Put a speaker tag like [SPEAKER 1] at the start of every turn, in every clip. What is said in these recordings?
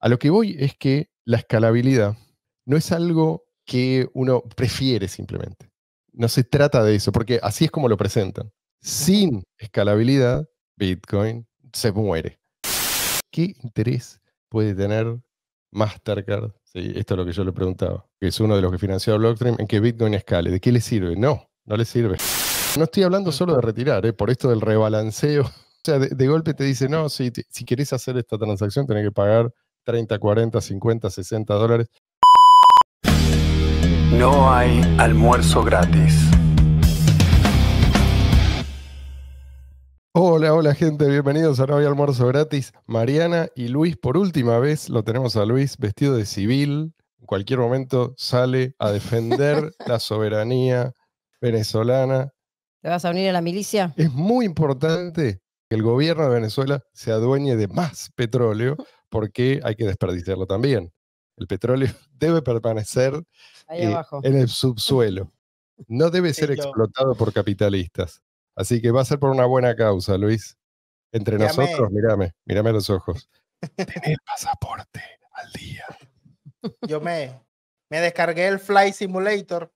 [SPEAKER 1] A lo que voy es que la escalabilidad no es algo que uno prefiere simplemente. No se trata de eso, porque así es como lo presentan. Sin escalabilidad, Bitcoin se muere. ¿Qué interés puede tener Mastercard? Sí, esto es lo que yo le preguntaba, que es uno de los que financió Blockstream, en que Bitcoin escale. ¿De qué le sirve? No, no le sirve. No estoy hablando solo de retirar, eh, por esto del rebalanceo. O sea, de, golpe te dice, no, si, si querés hacer esta transacción, tenés que pagar 30, 40, 50, 60 dólares.
[SPEAKER 2] No hay
[SPEAKER 1] almuerzo gratis. Hola, hola gente, bienvenidos a No hay almuerzo gratis. Mariana y Luis, por última vez lo tenemos a Luis vestido de civil. En cualquier momento sale a defender la soberanía venezolana. ¿Te vas a unir a la milicia? Es muy importante que el gobierno de Venezuela se adueñe de más petróleo porque hay que desperdiciarlo también. El petróleo debe permanecer
[SPEAKER 3] eh, en el
[SPEAKER 1] subsuelo. No debe ser explotado por capitalistas. Así que va a ser por una buena causa, Luis. Entre nosotros, mírame, mírame a los ojos.
[SPEAKER 3] Tener pasaporte al día. Yo me, me descargué el Fly Simulator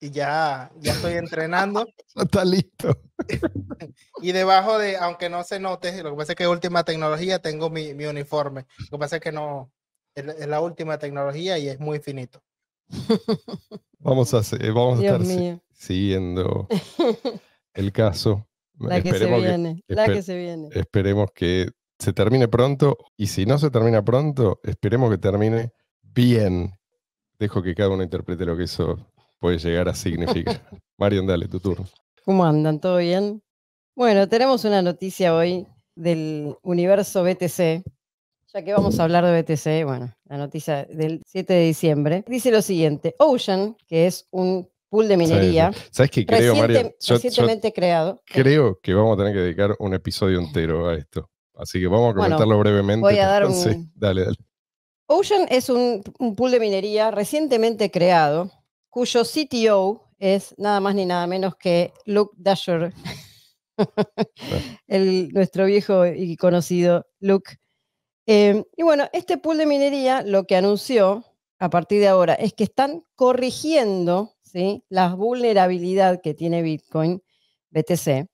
[SPEAKER 3] y ya, ya estoy entrenando. está listo. y debajo de, aunque no se note, lo que pasa es que última tecnología, tengo mi, mi uniforme. Lo que pasa es que no, es, la última tecnología y es muy finito.
[SPEAKER 1] vamos a, vamos a estar siguiendo el caso. La que esperemos se viene, que, la que se viene. Esperemos que se termine pronto y si no se termina pronto, esperemos que termine bien. Dejo que cada uno interprete lo que eso puede llegar a significar. Marion, dale, tu turno.
[SPEAKER 2] ¿Cómo andan? ¿Todo bien? Bueno, tenemos una noticia hoy del universo BTC, ya que vamos a hablar de BTC, bueno, la noticia del 7 de diciembre, dice lo siguiente, Ocean, que es un pool de minería, ¿sabes,
[SPEAKER 1] qué creo, recientemente creado. Creo que vamos a tener que dedicar un episodio entero a esto, así que vamos a comentarlo brevemente. Voy a dar un... dale, dale.
[SPEAKER 2] Ocean es un pool de minería recientemente creado cuyo CTO es nada más ni nada menos que Luke Dasher, nuestro viejo y conocido Luke. Eh, y bueno, este pool de minería lo que anunció a partir de ahora es que están corrigiendo ¿sí? la vulnerabilidad que tiene Bitcoin BTC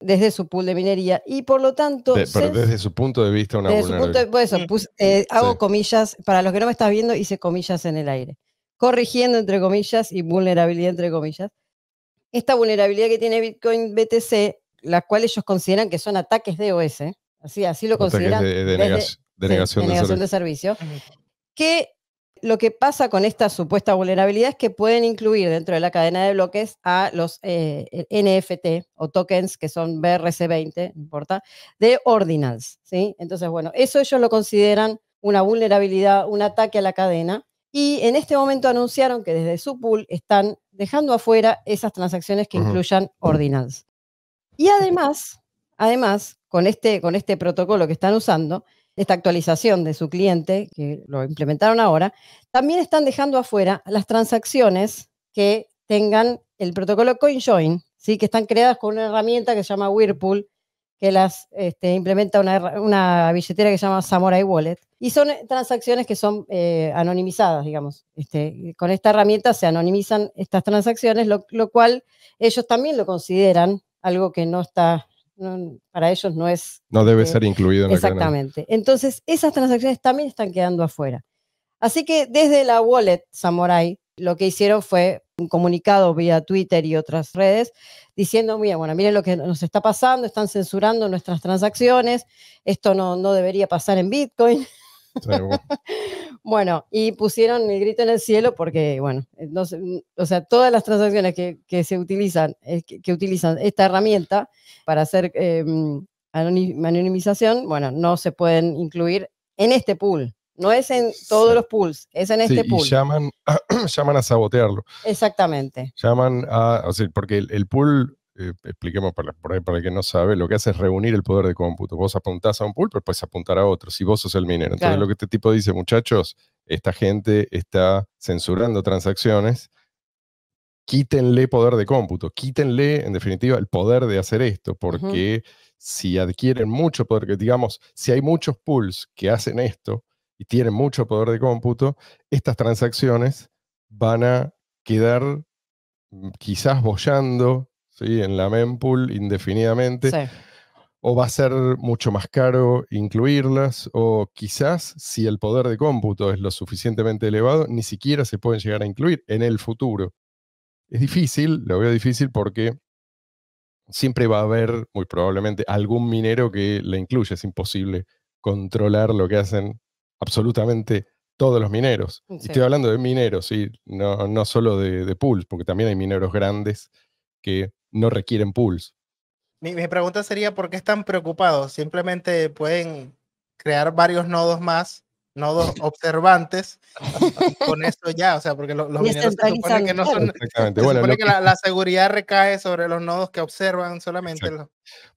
[SPEAKER 2] desde su pool de minería y por lo tanto... pero desde
[SPEAKER 1] su punto de vista una vulnerabilidad.
[SPEAKER 2] Su eso, mm. eh, hago comillas, para los que no me estás viendo hice comillas en el aire corrigiendo entre comillas y vulnerabilidad entre comillas. Esta vulnerabilidad que tiene Bitcoin BTC, la cual ellos consideran que son ataques de OS, así, así lo consideran. De, negación, de, servicio. Que lo que pasa con esta supuesta vulnerabilidad es que pueden incluir dentro de la cadena de bloques a los eh, NFT o tokens que son BRC20, no importa, de Ordinals. ¿sí? Entonces, bueno, eso ellos lo consideran una vulnerabilidad, un ataque a la cadena y en este momento anunciaron que desde su pool están dejando afuera esas transacciones que incluyan ordinals. Y además, además con, este, con este protocolo que están usando, esta actualización de su cliente, que lo implementaron ahora, también están dejando afuera las transacciones que tengan el protocolo CoinJoin, ¿sí? que están creadas con una herramienta que se llama Whirlpool, que las este, implementa una, billetera que se llama Samurai Wallet. Y son eh, transacciones que son eh, anonimizadas, digamos. Este, con esta herramienta se anonimizan estas transacciones, lo, cual ellos también lo consideran algo que no está, para ellos no es...
[SPEAKER 1] No debe este, ser incluido en Exactamente.
[SPEAKER 2] Entonces, esas transacciones también están quedando afuera. Así que desde la wallet Samurai, lo que hicieron fue un comunicado vía Twitter y otras redes diciendo, mira, bueno, miren lo que nos está pasando, están censurando nuestras transacciones, esto no, no debería pasar en Bitcoin. bueno, y pusieron el grito en el cielo porque, bueno, no o sea, todas las transacciones que, que se utilizan, eh, que, utilizan esta herramienta para hacer em, anonimización, bueno, no se pueden incluir en este pool. No es en todos los pools, es en este pool. Y
[SPEAKER 1] llaman, a, llaman a sabotearlo.
[SPEAKER 2] Exactamente.
[SPEAKER 1] Llaman a, o porque el, pool eh, expliquemos para, para el que no sabe, lo que hace es reunir el poder de cómputo. Vos apuntás a un pool, pero puedes apuntar a otro, si vos sos el minero. Entonces lo que este tipo dice, muchachos, esta gente está censurando transacciones, quítenle poder de cómputo, quítenle, en definitiva, el poder de hacer esto, porque si adquieren mucho poder, que digamos, si hay muchos pools que hacen esto, y tiene mucho poder de cómputo, estas transacciones van a quedar mm, quizás bollando ¿sí? en la mempool indefinidamente. O va a ser mucho más caro incluirlas, o quizás si el poder de cómputo es lo suficientemente elevado, ni siquiera se pueden llegar a incluir en el futuro. Es difícil, lo veo difícil porque siempre va a haber, muy probablemente, algún minero que la incluya. Es imposible controlar lo que hacen absolutamente todos los mineros. estoy hablando de mineros, no, solo de, pools, porque también hay mineros grandes que no requieren pools.
[SPEAKER 3] mi pregunta sería, ¿por qué están preocupados? Simplemente pueden crear varios nodos más nodos observantes, con esto ya, o sea, porque los, los mineros que no son,
[SPEAKER 1] bueno, supone que, La,
[SPEAKER 3] seguridad recae sobre los nodos que observan solamente.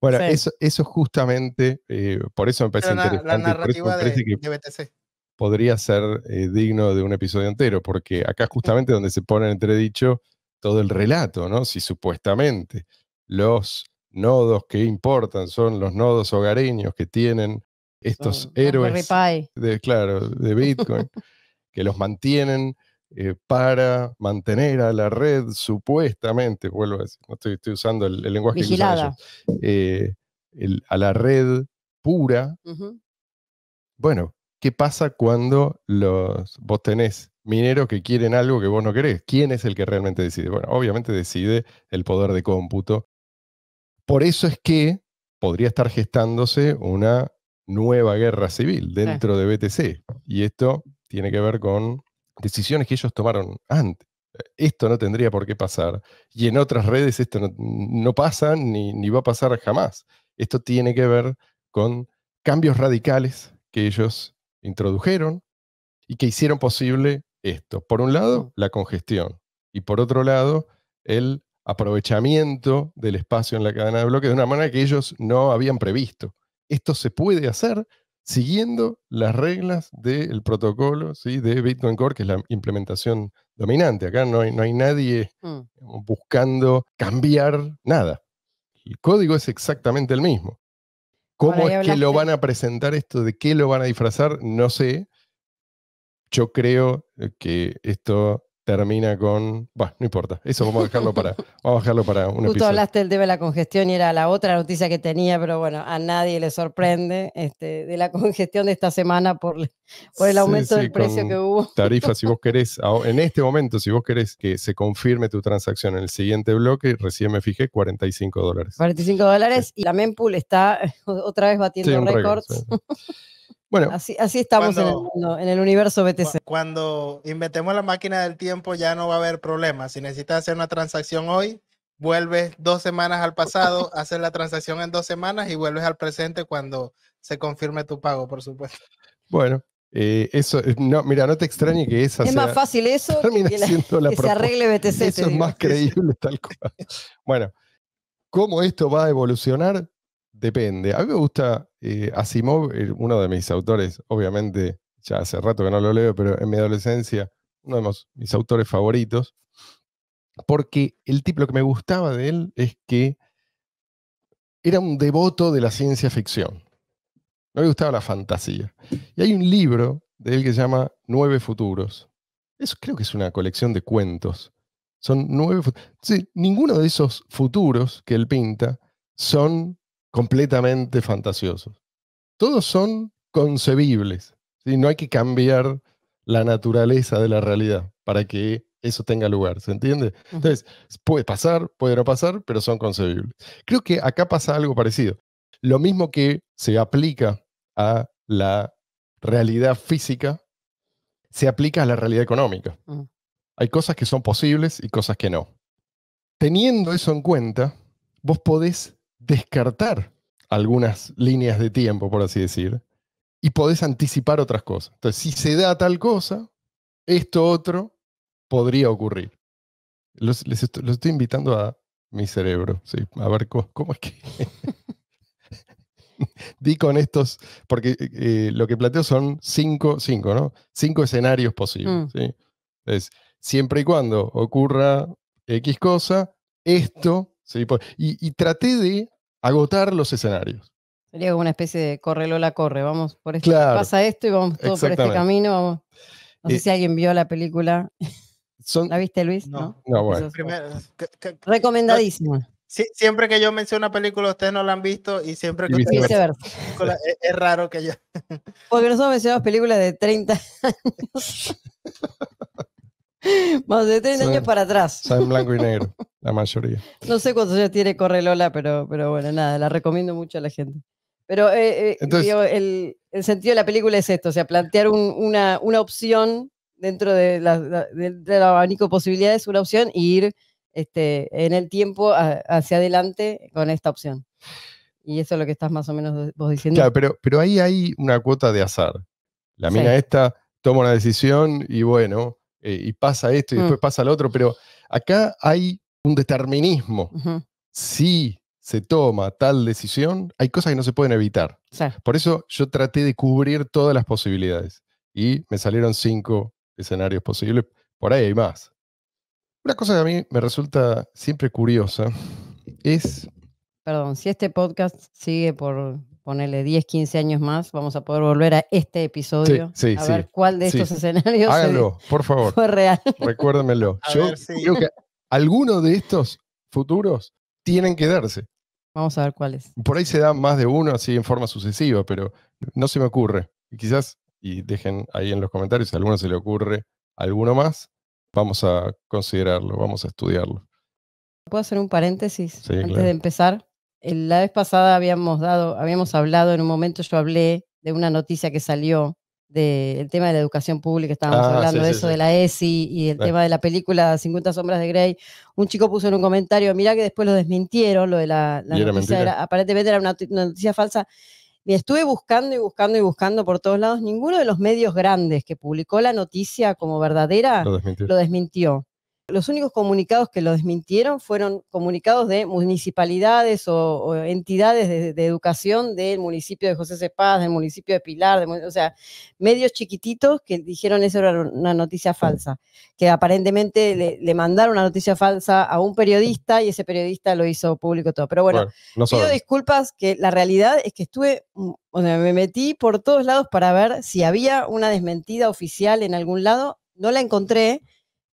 [SPEAKER 3] Bueno,
[SPEAKER 1] eso, justamente, eh, por eso me parece interesante. La narrativa de, BTC. Podría ser eh, digno de un episodio entero, porque acá es justamente donde se pone en entredicho todo el relato, ¿no? Si supuestamente los nodos que importan son los nodos hogareños que tienen estos héroes de, claro, de Bitcoin que los mantienen eh, para mantener a la red supuestamente, vuelvo a decir, no estoy, usando el, lenguaje Vigilada. que eh, a la red pura. Bueno, ¿qué pasa cuando los, vos tenés mineros que quieren algo que vos no querés? ¿Quién es el que realmente decide? Bueno, obviamente decide el poder de cómputo. Por eso es que podría estar gestándose una nueva guerra civil dentro de BTC. Y esto tiene que ver con decisiones que ellos tomaron antes. Eh, esto no tendría por qué pasar. Y en otras redes esto no, pasa ni, ni va a pasar jamás. Esto tiene que ver con cambios radicales que ellos introdujeron y que hicieron posible esto. Por un lado, la congestión. Y por otro lado, el aprovechamiento del espacio en la cadena de bloques de una manera que ellos no habían previsto esto se puede hacer siguiendo las reglas del protocolo de Bitcoin Core, que es la implementación dominante. Acá no hay, no hay nadie mm. buscando cambiar nada. El código es exactamente el mismo. ¿Cómo es que lo van a presentar esto? ¿De qué lo van a disfrazar? No sé. Yo creo eh, que esto termina con. Bueno, no importa. Eso vamos a dejarlo para, vamos a dejarlo para un Justo hablaste
[SPEAKER 2] del tema de la congestión y era la otra noticia que tenía, pero bueno, a nadie le sorprende este, de la congestión de esta semana por, el aumento del precio que hubo.
[SPEAKER 1] Tarifa, si vos querés, en este momento, si vos querés que se confirme tu transacción en el siguiente bloque, recién me fijé, 45 dólares.
[SPEAKER 2] 45 dólares y la Mempool
[SPEAKER 3] está otra vez batiendo récords. Bueno, así, estamos en, el universo BTC. Cuando inventemos la máquina del tiempo ya no va a haber problemas. Si necesitas hacer una transacción hoy, vuelves dos semanas al pasado, haces la transacción en dos semanas y vuelves al presente cuando se confirme tu pago, por supuesto.
[SPEAKER 1] Bueno, eh, eso, eh, no, mira, no te extrañe que esa. Es más fácil
[SPEAKER 2] eso que, que, se arregle BTC. Eso es más creíble,
[SPEAKER 1] tal cual. Bueno, ¿cómo esto va a evolucionar? depende. A mí me gusta eh, Asimov, uno de mis autores, obviamente, ya hace rato que no lo leo, pero en mi adolescencia, uno de mis, autores favoritos, porque el tipo lo que me gustaba de él es que era un devoto de la ciencia ficción. No me gustaba la fantasía. Y hay un libro de él que se llama Nueve Futuros. Eso creo que es una colección de cuentos. Son nueve futuros. ninguno de esos futuros que él pinta son completamente fantasiosos. Todos son concebibles. si No hay que cambiar la naturaleza de la realidad para que eso tenga lugar, ¿se entiende? Entonces, puede pasar, puede no pasar, pero son concebibles. Creo que acá pasa algo parecido. Lo mismo que se aplica a la realidad física, se aplica a la realidad económica. Mm. Hay cosas que son posibles y cosas que no. Teniendo eso en cuenta, vos podés descartar algunas líneas de tiempo, por así decir, y podés anticipar otras cosas. Entonces, si se da tal cosa, esto otro podría ocurrir. Los, les estoy invitando a mi cerebro, a ver cómo, es que... Di con estos, porque eh, eh, lo que planteo son cinco, cinco, ¿no? Cinco escenarios posibles. Mm. siempre y cuando ocurra X cosa, esto, ¿sí? y traté de agotar los escenarios.
[SPEAKER 2] Sería como una especie de corre Lola corre, vamos por este, pasa esto y vamos todos por este camino. No sé si alguien vio la película. ¿La viste, Luis? No, bueno.
[SPEAKER 3] Recomendadísima. siempre que yo menciono una película, ustedes no la han visto y siempre que y es, raro que yo.
[SPEAKER 2] Porque nosotros mencionamos películas de 30 años. Más de tres años para atrás. Está blanco y
[SPEAKER 1] negro, la mayoría.
[SPEAKER 2] No sé cuántos años tiene Correlola, pero, pero bueno, nada, la recomiendo mucho a la gente. Pero eh, eh, el, sentido de la película es esto, o sea, plantear una, una, opción dentro de la, del, abanico de posibilidades, una opción, y ir este, en el tiempo hacia adelante con esta opción. Y eso es lo que estás más o menos vos diciendo. Claro,
[SPEAKER 1] pero, pero ahí hay una cuota de azar. La mina esta toma una decisión y bueno, eh, y pasa esto y mm. después pasa lo otro, pero acá hay un determinismo. Si se toma tal decisión, hay cosas que no se pueden evitar. Por eso yo traté de cubrir todas las posibilidades y me salieron cinco escenarios posibles. Por ahí hay más. Una cosa que a mí me resulta siempre curiosa es...
[SPEAKER 2] Perdón, si este podcast sigue por ponele 10, 15 años más, vamos a poder volver a este episodio sí, a ver cuál de estos escenarios Háganlo, por favor. fue real.
[SPEAKER 1] Recuérdamelo. Yo creo que algunos de estos futuros tienen que darse. Vamos a ver cuáles. Por ahí se da más de uno así en forma sucesiva, pero no se me ocurre. Y quizás, y dejen ahí en los comentarios si a alguno se le ocurre alguno más, vamos a considerarlo, vamos a estudiarlo.
[SPEAKER 2] ¿Puedo hacer un paréntesis antes de empezar? la vez pasada habíamos dado, habíamos hablado, en un momento yo hablé de una noticia que salió del tema de la educación pública, estábamos ah, hablando de eso, de la ESI y el tema de la película 50 sombras de Grey. Un chico puso en un comentario, mira que después lo desmintieron, lo de la, noticia, aparentemente era una, noticia falsa. estuve buscando y buscando y buscando por todos lados. Ninguno de los medios grandes que publicó la noticia como verdadera Lo desmintió. Los únicos comunicados que lo desmintieron fueron comunicados de municipalidades o, entidades de, educación del municipio de José Cepaz, del municipio de Pilar, o sea, medios chiquititos que dijeron eso era una noticia falsa, que aparentemente le, mandaron una noticia falsa a un periodista y ese periodista lo hizo público todo. Pero bueno, pido disculpas que la realidad es que estuve o me metí por todos lados para ver si había una desmentida oficial en algún lado. No la encontré,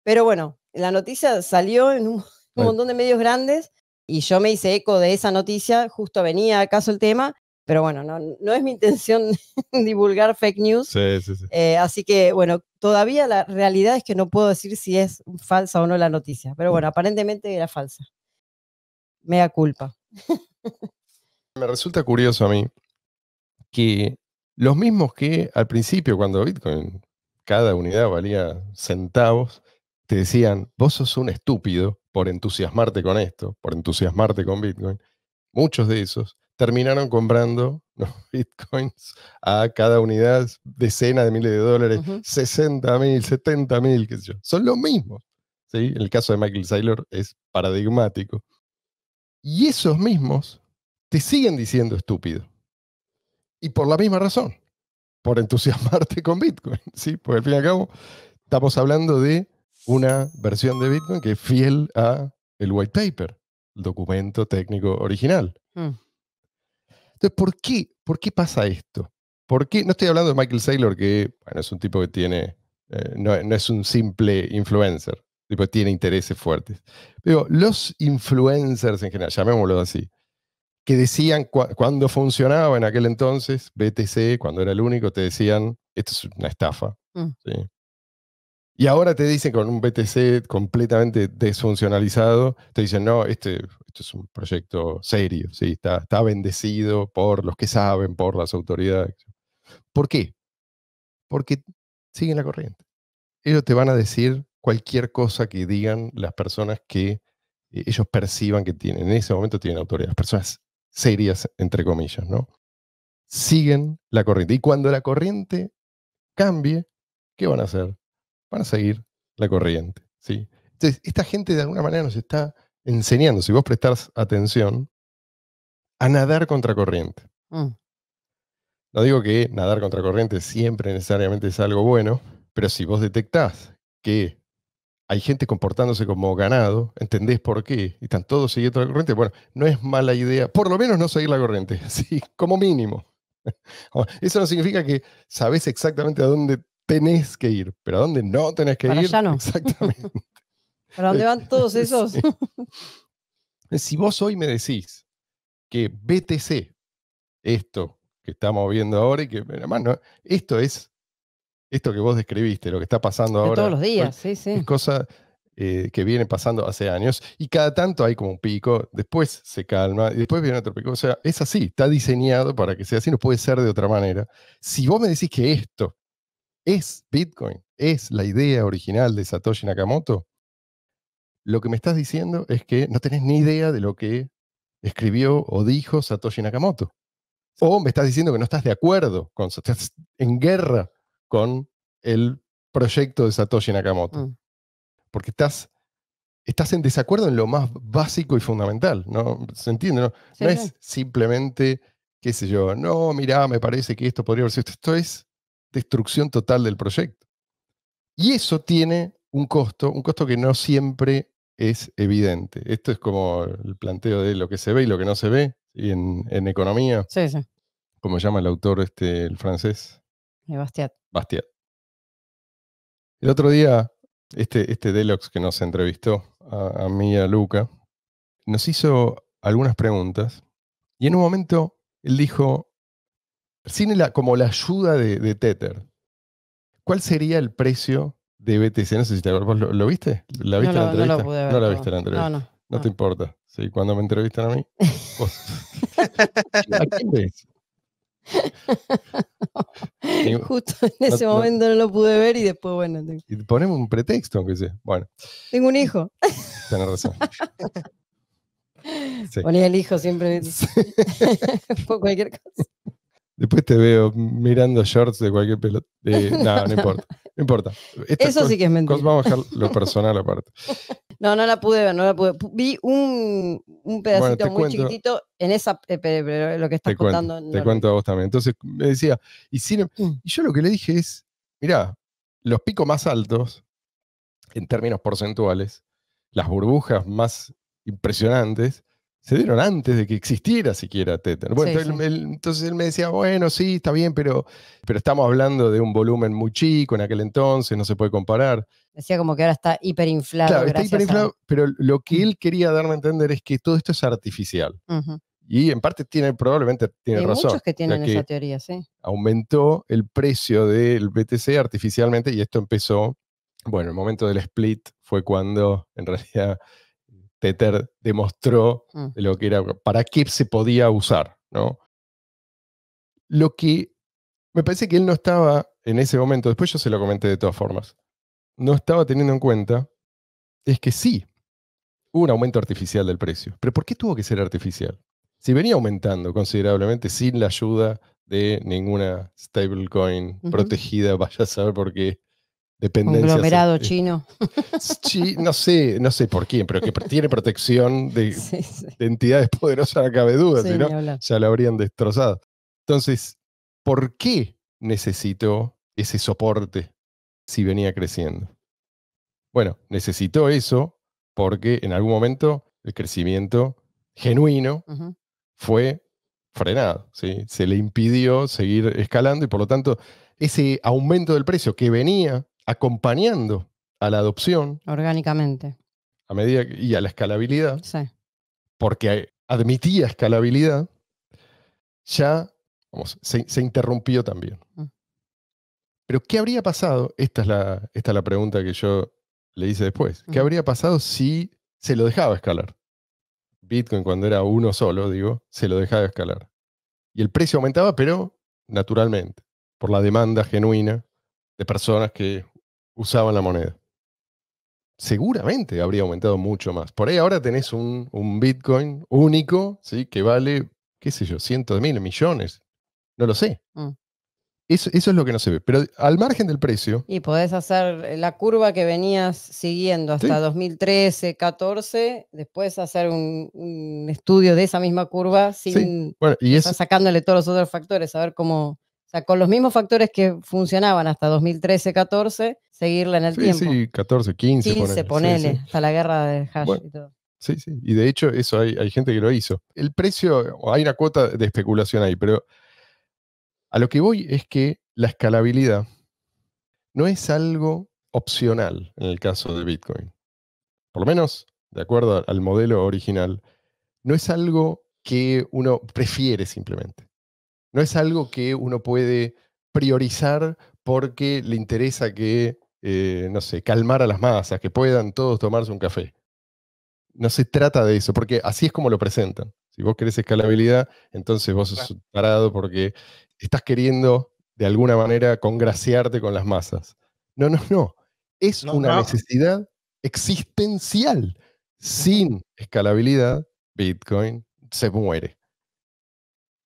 [SPEAKER 2] pero bueno, la noticia salió en un, montón de medios grandes y yo me hice eco de esa noticia, justo venía acaso el tema, pero bueno, no, es mi intención divulgar fake news. Eh, así que bueno, todavía la realidad es que no puedo decir si es falsa o no la noticia, pero bueno, aparentemente era falsa. Mea culpa.
[SPEAKER 1] me resulta curioso a mí que los mismos que al principio cuando Bitcoin cada unidad valía centavos, te decían, vos sos un estúpido por entusiasmarte con esto, por entusiasmarte con Bitcoin, muchos de esos terminaron comprando los bitcoins a cada unidad decenas de miles de dólares, 60.000, 60 mil, 70 mil, qué sé yo. Son los mismos. ¿sí? El caso de Michael Saylor es paradigmático. Y esos mismos te siguen diciendo estúpido. Y por la misma razón, por entusiasmarte con Bitcoin. ¿sí? Porque al fin y al cabo estamos hablando de una versión de Bitcoin que es fiel a el white paper, el documento técnico original. Hmm. Entonces, ¿por qué, ¿por qué pasa esto? ¿Por qué? No estoy hablando de Michael Saylor, que es un tipo que tiene, eh, no, es un simple influencer, tipo tiene intereses fuertes. Pero los influencers en general, llamémoslo así, que decían cuando funcionaba en aquel entonces, BTC, cuando era el único, te decían, esto es una estafa. Hmm. ¿sí? Y ahora te dicen con un BTC completamente desfuncionalizado, te dicen, no, este, es un proyecto serio, ¿sí? está, está bendecido por los que saben, por las autoridades. ¿Por qué? Porque siguen la corriente. Ellos te van a decir cualquier cosa que digan las personas que eh, ellos perciban que tienen. En ese momento tienen autoridad. Las personas serias, entre comillas, ¿no? Siguen la corriente. Y cuando la corriente cambie, ¿qué van a hacer? van a seguir la corriente. ¿sí? Entonces, esta gente de alguna manera nos está enseñando, si vos prestás atención, a nadar contra corriente. Mm. No digo que nadar contra corriente siempre necesariamente es algo bueno, pero si vos detectás que hay gente comportándose como ganado, entendés por qué, y están todos siguiendo la corriente, bueno, no es mala idea, por lo menos no seguir la corriente, sí, como mínimo. Eso no significa que sabes exactamente a dónde tenés que ir, pero a dónde no tenés que ir. Allá
[SPEAKER 2] no. Exactamente.
[SPEAKER 1] ¿Para dónde van todos esos? Si vos hoy me decís que BTC, esto que estamos viendo ahora y que, no esto es esto que vos describiste, lo que está pasando ahora. Todos los días, sí, sí. Es cosa eh, que viene pasando hace años y cada tanto hay como un pico, después se calma y después viene otro pico. O sea, es así, está diseñado para que sea así, no puede ser de otra manera. Si vos me decís que esto es Bitcoin, es la idea original de Satoshi Nakamoto, lo que me estás diciendo es que no tenés ni idea de lo que escribió o dijo Satoshi Nakamoto. O me estás diciendo que no estás de acuerdo con, estás en guerra con el proyecto de Satoshi Nakamoto. Mm. Porque estás, estás en desacuerdo en lo más básico y fundamental, ¿no? ¿Se entiende? No, es simplemente, qué sé yo, no, mirá, me parece que esto podría haber esto. Esto es destrucción total del proyecto. Y eso tiene un costo, un costo que no siempre es evidente. Esto es como el planteo de lo que se ve y lo que no se ve en, economía. Sí, sí. Como llama el autor este, el francés. Eh, Bastiat. Bastiat. El otro día, este, este Delox que nos entrevistó a, a mí y a Luca, nos hizo algunas preguntas y en un momento él dijo, sin como la ayuda de, Tether, ¿cuál sería el precio de BTC? No sé si te acuerdas, ¿lo, viste? ¿La viste no, la entrevista? No, lo pude ver, no la viste la entrevista. No, no, no, te importa. Sí, cuando me entrevistan a mí. ¿A quién ves?
[SPEAKER 2] Justo en ese momento no. lo pude ver y después, bueno.
[SPEAKER 1] Y ponemos un pretexto, aunque sea. Bueno. Tengo un hijo. Tienes razón.
[SPEAKER 2] Ponía el hijo siempre. Por cualquier cosa.
[SPEAKER 1] Después te veo mirando shorts de cualquier pelota. no, no importa. No importa. Eso sí que es mentira. Vamos a dejar lo personal aparte.
[SPEAKER 2] No, no la pude ver, no la pude. Vi un, pedacito muy chiquitito en esa eh, lo que estás contando. te
[SPEAKER 1] cuento a vos también. Entonces me decía, y, em, mm. y yo lo que le dije es, mirá, los picos más altos, en términos porcentuales, las burbujas más impresionantes, se dieron antes de que existiera siquiera Tether. Bueno, entonces, Él, me decía, bueno, sí, está bien, pero, pero estamos hablando de un volumen muy chico en aquel entonces, no se puede comparar.
[SPEAKER 2] Decía como que ahora está hiperinflado. Claro, está hiperinflado,
[SPEAKER 1] pero lo que mm. él quería darme a entender es que todo esto es artificial. Y en parte tiene, probablemente tiene razón. Hay muchos que tienen esa teoría, sí. Aumentó el precio del BTC artificialmente y esto empezó, bueno, el momento del split fue cuando en realidad Tether demostró mm. lo que era, para qué se podía usar, ¿no? Lo que me parece que él no estaba en ese momento, después yo se lo comenté de todas formas, no estaba teniendo en cuenta es que sí, hubo un aumento artificial del precio, pero ¿por qué tuvo que ser artificial? Si venía aumentando considerablemente sin la ayuda de ninguna stablecoin protegida, vaya a saber por qué, un Conglomerado eh, chino. no sé, no sé por quién, pero que tiene protección de, entidades poderosas, no cabe duda, ya lo habrían destrozado. Entonces, ¿por qué necesitó ese soporte si venía creciendo? Bueno, necesitó eso porque en algún momento el crecimiento genuino fue frenado, se le impidió seguir escalando y por lo tanto ese aumento del precio que venía acompañando a la adopción.
[SPEAKER 2] Orgánicamente.
[SPEAKER 1] A medida y a la escalabilidad. Sí. Porque admitía escalabilidad, ya vamos, se, interrumpió también. Mm. Pero ¿qué habría pasado? Esta es, la, la pregunta que yo le hice después. ¿Qué habría pasado si se lo dejaba escalar? Bitcoin cuando era uno solo, digo, se lo dejaba escalar. Y el precio aumentaba, pero naturalmente, por la demanda genuina de personas que usaban la moneda. Seguramente habría aumentado mucho más. Por ahí ahora tenés un, Bitcoin único, ¿sí? Que vale, qué sé yo, cientos de miles, millones. No lo sé. Mm. Eso, es lo que no se ve. Pero al margen del precio.
[SPEAKER 2] Y podés hacer la curva que venías siguiendo hasta 2013, 14, después hacer un, estudio de esa misma curva sin sacándole todos los otros factores, a ver cómo, o sea, con los mismos factores que funcionaban hasta 2013-14, seguirla en el tiempo.
[SPEAKER 1] Sí, 14, 15. 15, ponele,
[SPEAKER 2] hasta la guerra de Hash y todo.
[SPEAKER 1] Sí, sí. Y de hecho, eso hay, hay gente que lo hizo. El precio, hay una cuota de especulación ahí, pero a lo que voy es que la escalabilidad no es algo opcional en el caso de Bitcoin. Por lo menos, de acuerdo al modelo original, no es algo que uno prefiere simplemente. No es algo que uno puede priorizar porque le interesa que, eh, no sé, calmar a las masas, que puedan todos tomarse un café. No se trata de eso, porque así es como lo presentan. Si vos querés escalabilidad, entonces vos sos parado porque estás queriendo de alguna manera congraciarte con las masas. No, no, no. Es una necesidad existencial. Sin escalabilidad, Bitcoin se muere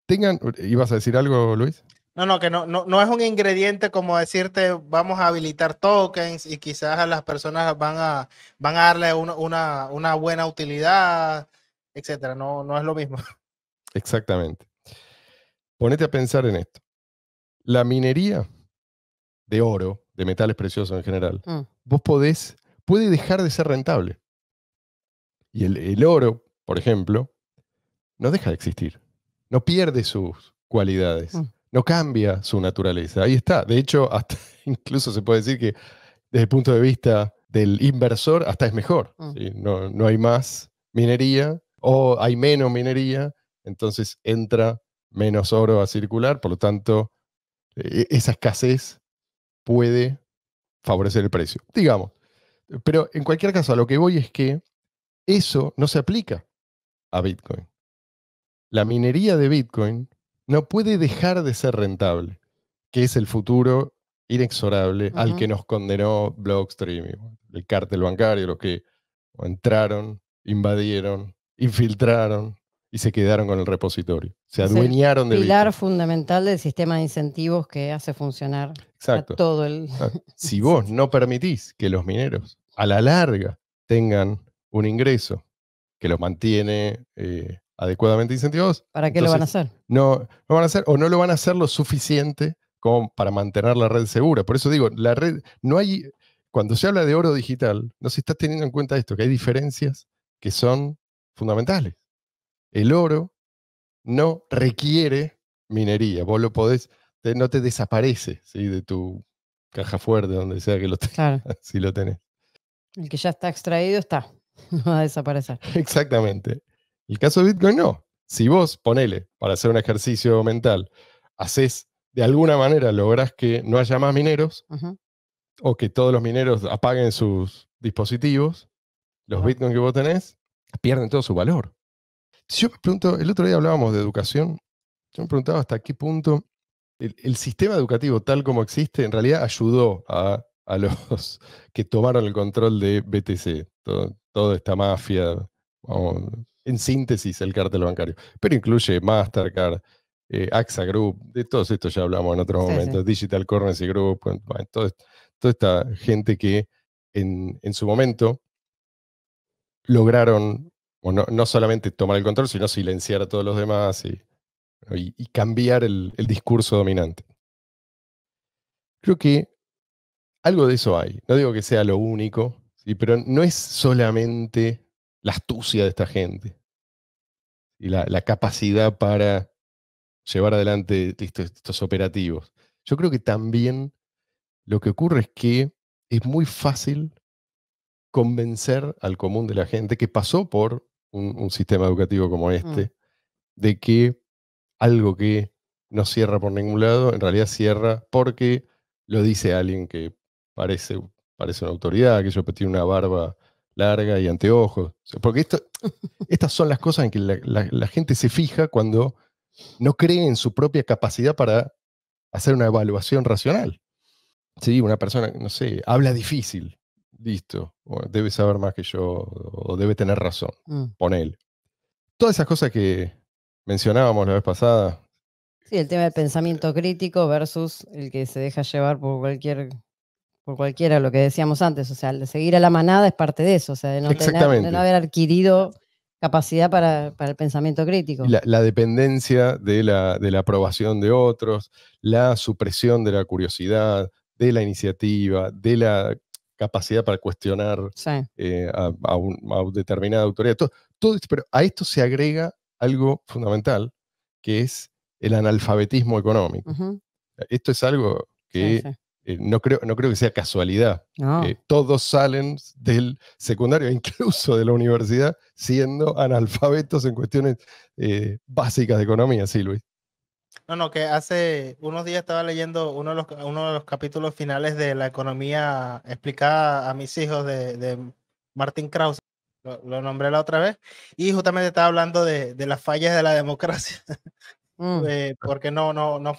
[SPEAKER 1] tengan. ¿Ibas a decir algo, Luis?
[SPEAKER 3] No, no, que no, no, no es un ingrediente como decirte vamos a habilitar tokens y quizás a las personas van a, van a darle una, una, buena utilidad, etcétera. No, no es lo mismo.
[SPEAKER 1] Exactamente. Ponete a pensar en esto. La minería de oro, de metales preciosos en general, mm. vos podés, puede dejar de ser rentable. Y el, oro, por ejemplo, no deja de existir no pierde sus cualidades, mm. no cambia su naturaleza. Ahí está. De hecho, hasta incluso se puede decir que desde el punto de vista del inversor, hasta es mejor. Mm. No, no hay más minería o hay menos minería, entonces entra menos oro a circular, por lo tanto, e, e, esa escasez puede favorecer el precio, digamos. Pero en cualquier caso, a lo que voy es que eso no se aplica a Bitcoin la minería de Bitcoin no puede dejar de ser rentable, que es el futuro inexorable al que nos condenó Blockstream, el cártel bancario, los que entraron, invadieron, infiltraron y se quedaron con el repositorio. Se adueñaron de pilar
[SPEAKER 2] fundamental del sistema de incentivos que hace funcionar todo el...
[SPEAKER 1] Si vos no permitís que los mineros a la larga tengan un ingreso que los mantiene eh, adecuadamente incentivados. ¿Para qué lo van a hacer? No, lo van a hacer o no lo van a hacer lo suficiente como para mantener la red segura. Por eso digo, la red, no hay, cuando se habla de oro digital, no se está teniendo en cuenta esto, que hay diferencias que son fundamentales. El oro no requiere minería, vos lo podés, no te desaparece de tu caja fuerte, donde sea que lo tengas, claro. si lo tenés.
[SPEAKER 2] El que ya está extraído está, no va a desaparecer.
[SPEAKER 1] Exactamente. El caso de Bitcoin no. Si vos, ponele, para hacer un ejercicio mental, haces de alguna manera lográs que no haya más mineros o que todos los mineros apaguen sus dispositivos, los Bitcoin que vos tenés pierden todo su valor. Yo me pregunto, el otro día hablábamos de educación, yo me preguntaba hasta qué punto el, sistema educativo tal como existe en realidad ayudó a, los que tomaron el control de BTC, toda esta mafia, vamos, en síntesis el cartel bancario, pero incluye Mastercard, AXA eh, Group, de todos estos ya hablamos en otros momentos, Digital Currency Group, toda esta gente que en, su momento lograron no, solamente tomar el control, sino silenciar a todos los demás y, cambiar el, el, discurso dominante. Creo que algo de eso hay. No digo que sea lo único, pero no es solamente la astucia de esta gente y la, capacidad para llevar adelante estos, operativos. Yo creo que también lo que ocurre es que es muy fácil convencer al común de la gente que pasó por un, sistema educativo como mm. este, de que algo que no cierra por ningún lado, en realidad cierra porque lo dice alguien que parece, parece una autoridad, que yo tiene una barba larga y anteojos. Porque esto, estas son las cosas en que la, gente se fija cuando no cree en su propia capacidad para hacer una evaluación racional. Sí, una persona, no sé, habla difícil, listo, debe saber más que yo o debe tener razón, mm. él. Todas esas cosas que mencionábamos la vez pasada.
[SPEAKER 2] Sí, el tema del eh, pensamiento crítico versus el que se deja llevar por cualquier por cualquiera, lo que decíamos antes, o sea, el de seguir a la manada es parte de eso, o sea, de no, tener, haber adquirido capacidad para, el pensamiento crítico.
[SPEAKER 1] La, dependencia de la, aprobación de otros, la supresión de la curiosidad, de la iniciativa, de la capacidad para cuestionar eh, a, determinada autoridad. Todo, pero a esto se agrega algo fundamental, que es el analfabetismo económico. Esto es algo que eh, no, creo, no creo que sea casualidad. todos salen del secundario, incluso de la universidad, siendo analfabetos en cuestiones eh, básicas de economía, sí, Luis.
[SPEAKER 3] No, no, que hace unos días estaba leyendo uno de los, uno de los capítulos finales de La economía explicada a mis hijos de, Martin Krause. Lo, nombré la otra vez, y justamente estaba hablando de las fallas de la democracia, Mm. Eh, porque no, no, no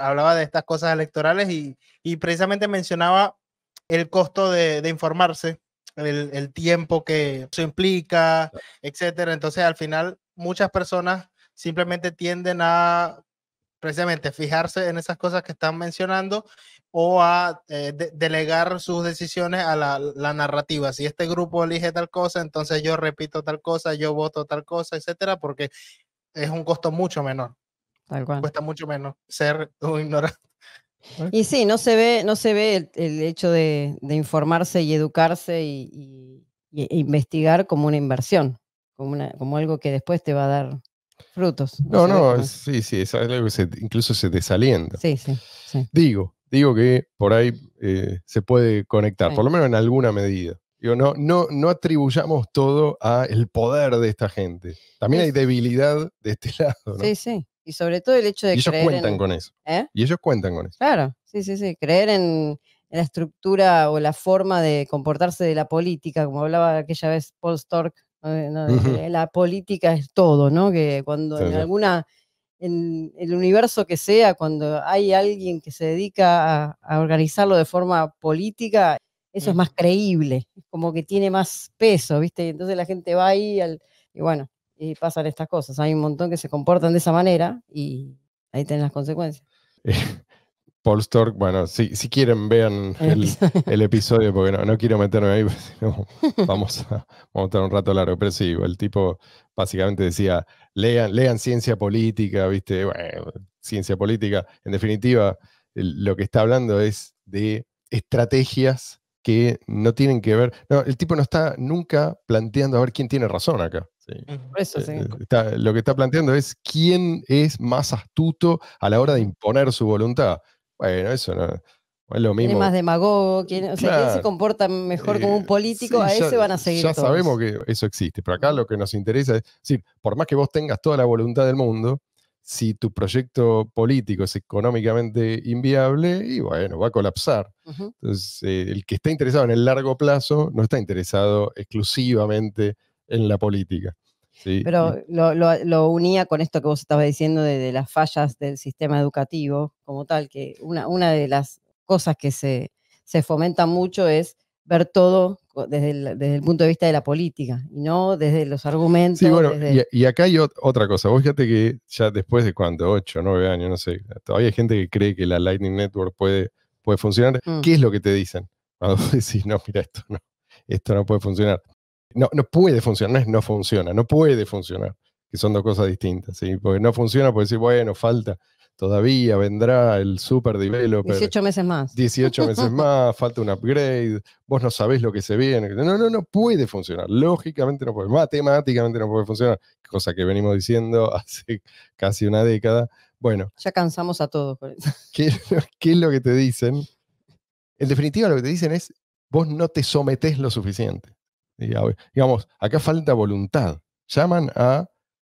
[SPEAKER 3] Hablaba de estas cosas electorales y, y precisamente mencionaba el costo de, de informarse, el, el, tiempo que eso implica, etcétera. Entonces, al final, muchas personas simplemente tienden a precisamente fijarse en esas cosas que están mencionando o a eh, delegar sus decisiones a la, la, narrativa. Si este grupo elige tal cosa, entonces yo repito tal cosa, yo voto tal cosa, etcétera, porque es un costo mucho menor. Cuesta mucho menos ser un ignorante.
[SPEAKER 2] Y sí, no se ve, no se ve el, hecho de, informarse y educarse y, e investigar como una inversión, como, una, como algo que después te va a dar frutos. No,
[SPEAKER 1] no, sí, sí, es algo que incluso se desalienta. Sí, sí, sí. Digo, digo que por ahí eh, se puede conectar, por lo menos en alguna medida. Digo, no, no, no atribuyamos todo a el poder de esta gente. También hay debilidad de este lado. ¿no? Sí,
[SPEAKER 2] sí. Y sobre todo el hecho de y ellos cuentan con
[SPEAKER 1] eso. ¿Eh? Y ellos cuentan con eso.
[SPEAKER 2] Claro, sí, sí, sí. Creer en, la estructura o la forma de comportarse de la política, como hablaba aquella vez Paul Stork, la política es todo, ¿no? Que cuando en alguna, en el universo que sea, cuando hay alguien que se dedica a, organizarlo de forma política, eso es mm. más creíble, como que tiene más peso, ¿viste? Y entonces la gente va ahí al, y bueno, y pasan estas cosas. Hay un montón que se comportan de esa manera y ahí tienen las consecuencias. Eh,
[SPEAKER 1] Paul Stork, bueno, si, si quieren vean el, episodio, porque no, no, quiero meterme ahí, vamos, a, estar un rato largo, pero sí, el tipo básicamente decía, lean, lean ciencia política, viste, bueno, ciencia política, en definitiva, lo que está hablando es de estrategias que no tienen que ver, no, el tipo no está nunca planteando a ver quién tiene razón acá.
[SPEAKER 2] Eh,
[SPEAKER 1] lo que está planteando es quién es más astuto a la hora de imponer su voluntad. Bueno, eso no, es lo mismo. ¿Quién es más
[SPEAKER 2] demagogo? ¿Quién, se comporta mejor como un eh, político? a ese van a seguir. Ya sabemos
[SPEAKER 1] que eso existe, pero acá lo que nos interesa es, por más que vos tengas toda la voluntad del mundo, si tu proyecto político es económicamente inviable, y bueno, va a colapsar. Entonces, eh, el que está interesado en el largo plazo no está interesado exclusivamente en la política. Sí. Pero
[SPEAKER 2] lo, unía con esto que vos estabas diciendo de, las fallas del sistema educativo como tal, que una, una de las cosas que se, se fomenta mucho es ver todo desde el, punto de vista de la política y no desde los argumentos.
[SPEAKER 1] y, acá hay otra cosa. Vos fíjate que ya después de cuánto, ocho 9 años, no sé, todavía hay gente que cree que la Lightning Network puede, puede funcionar. Mm. ¿Qué es lo que te dicen? no, mira, esto no, esto no puede funcionar no, no puede funcionar, no es no funciona, no puede funcionar, que son dos cosas distintas, Porque no funciona, puede decir, bueno, falta, todavía vendrá el super developer.
[SPEAKER 2] 18 meses más. 18 meses
[SPEAKER 1] más, falta un upgrade, vos no sabés lo que se viene. No, no, no puede funcionar. Lógicamente no puede, matemáticamente no puede funcionar, cosa que venimos diciendo hace casi una década. Bueno.
[SPEAKER 2] Ya cansamos a todos por eso.
[SPEAKER 1] ¿Qué, qué es lo que te dicen? En definitiva, lo que te dicen es, vos no te sometés lo suficiente. Digamos, acá falta voluntad. Llaman a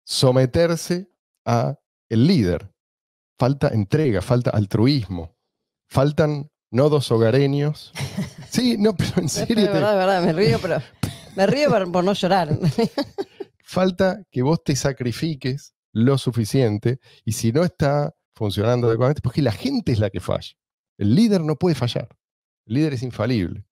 [SPEAKER 1] someterse a el líder. Falta entrega, falta altruismo. Faltan nodos hogareños. Sí, no, pero en serio. Es verdad, verdad, me río, pero
[SPEAKER 2] me río por, por no llorar.
[SPEAKER 1] Falta que vos te sacrifiques lo suficiente y si no está funcionando adecuadamente, porque la gente es la que falla. El líder no puede fallar. El líder es infalible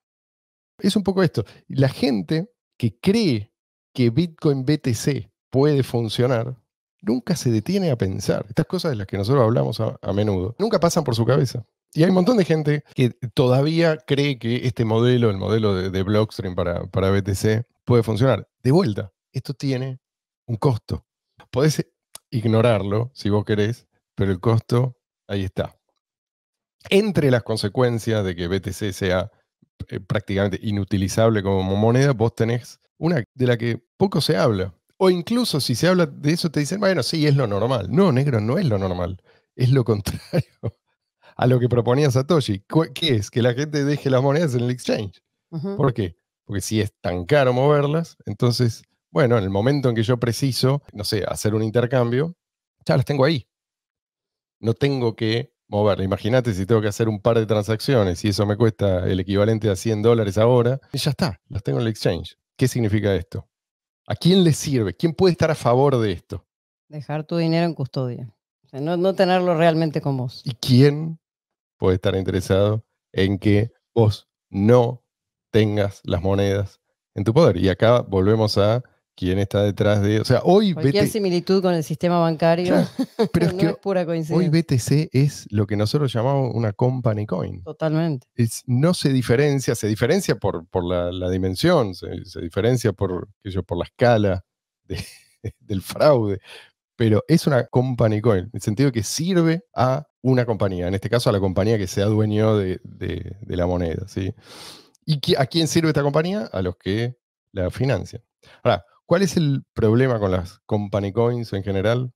[SPEAKER 1] es un poco esto. La gente que cree que Bitcoin BTC puede funcionar, nunca se detiene a pensar. Estas cosas de las que nosotros hablamos a, menudo, nunca pasan por su cabeza. Y hay un montón de gente que todavía cree que este modelo, el modelo de, Blockstream para, para BTC, puede funcionar. De vuelta, esto tiene un costo. Podés ignorarlo si vos querés, pero el costo ahí está. Entre las consecuencias de que BTC sea eh, prácticamente inutilizable como moneda, vos tenés una de la que poco se habla. O incluso si se habla de eso, te dicen, bueno, sí, es lo normal. No, negro, no es lo normal. Es lo contrario a lo que proponía Satoshi. ¿Qué es? Que la gente deje las monedas en el exchange. ¿Por qué? Porque si es tan caro moverlas, entonces, bueno, en el momento en que yo preciso, no sé, hacer un intercambio, ya las tengo ahí. No tengo que ver, Imagínate si tengo que hacer un par de transacciones y eso me cuesta el equivalente a 100 dólares ahora, y ya está, las tengo en el exchange. ¿Qué significa esto? ¿A quién le sirve? ¿Quién puede estar a favor de esto?
[SPEAKER 2] Dejar tu dinero en custodia. no, no tenerlo realmente con vos. ¿Y
[SPEAKER 1] quién puede estar interesado en que vos no tengas las monedas en tu poder? Y acá volvemos a quién está detrás de. O sea, hoy. Cualquier
[SPEAKER 2] similitud con el sistema bancario pero es es pura coincidencia. Hoy
[SPEAKER 1] BTC es lo que nosotros llamamos una company coin. Totalmente. no se diferencia, se diferencia por, la, dimensión, se, diferencia por, yo, por la escala del fraude, pero es una company coin, en el sentido que sirve a una compañía, en este caso a la compañía que sea dueño de, la moneda. ¿sí? ¿Y a quién sirve esta compañía? A los que la financian. Ahora, ¿Cuál es el problema con las company coins en general?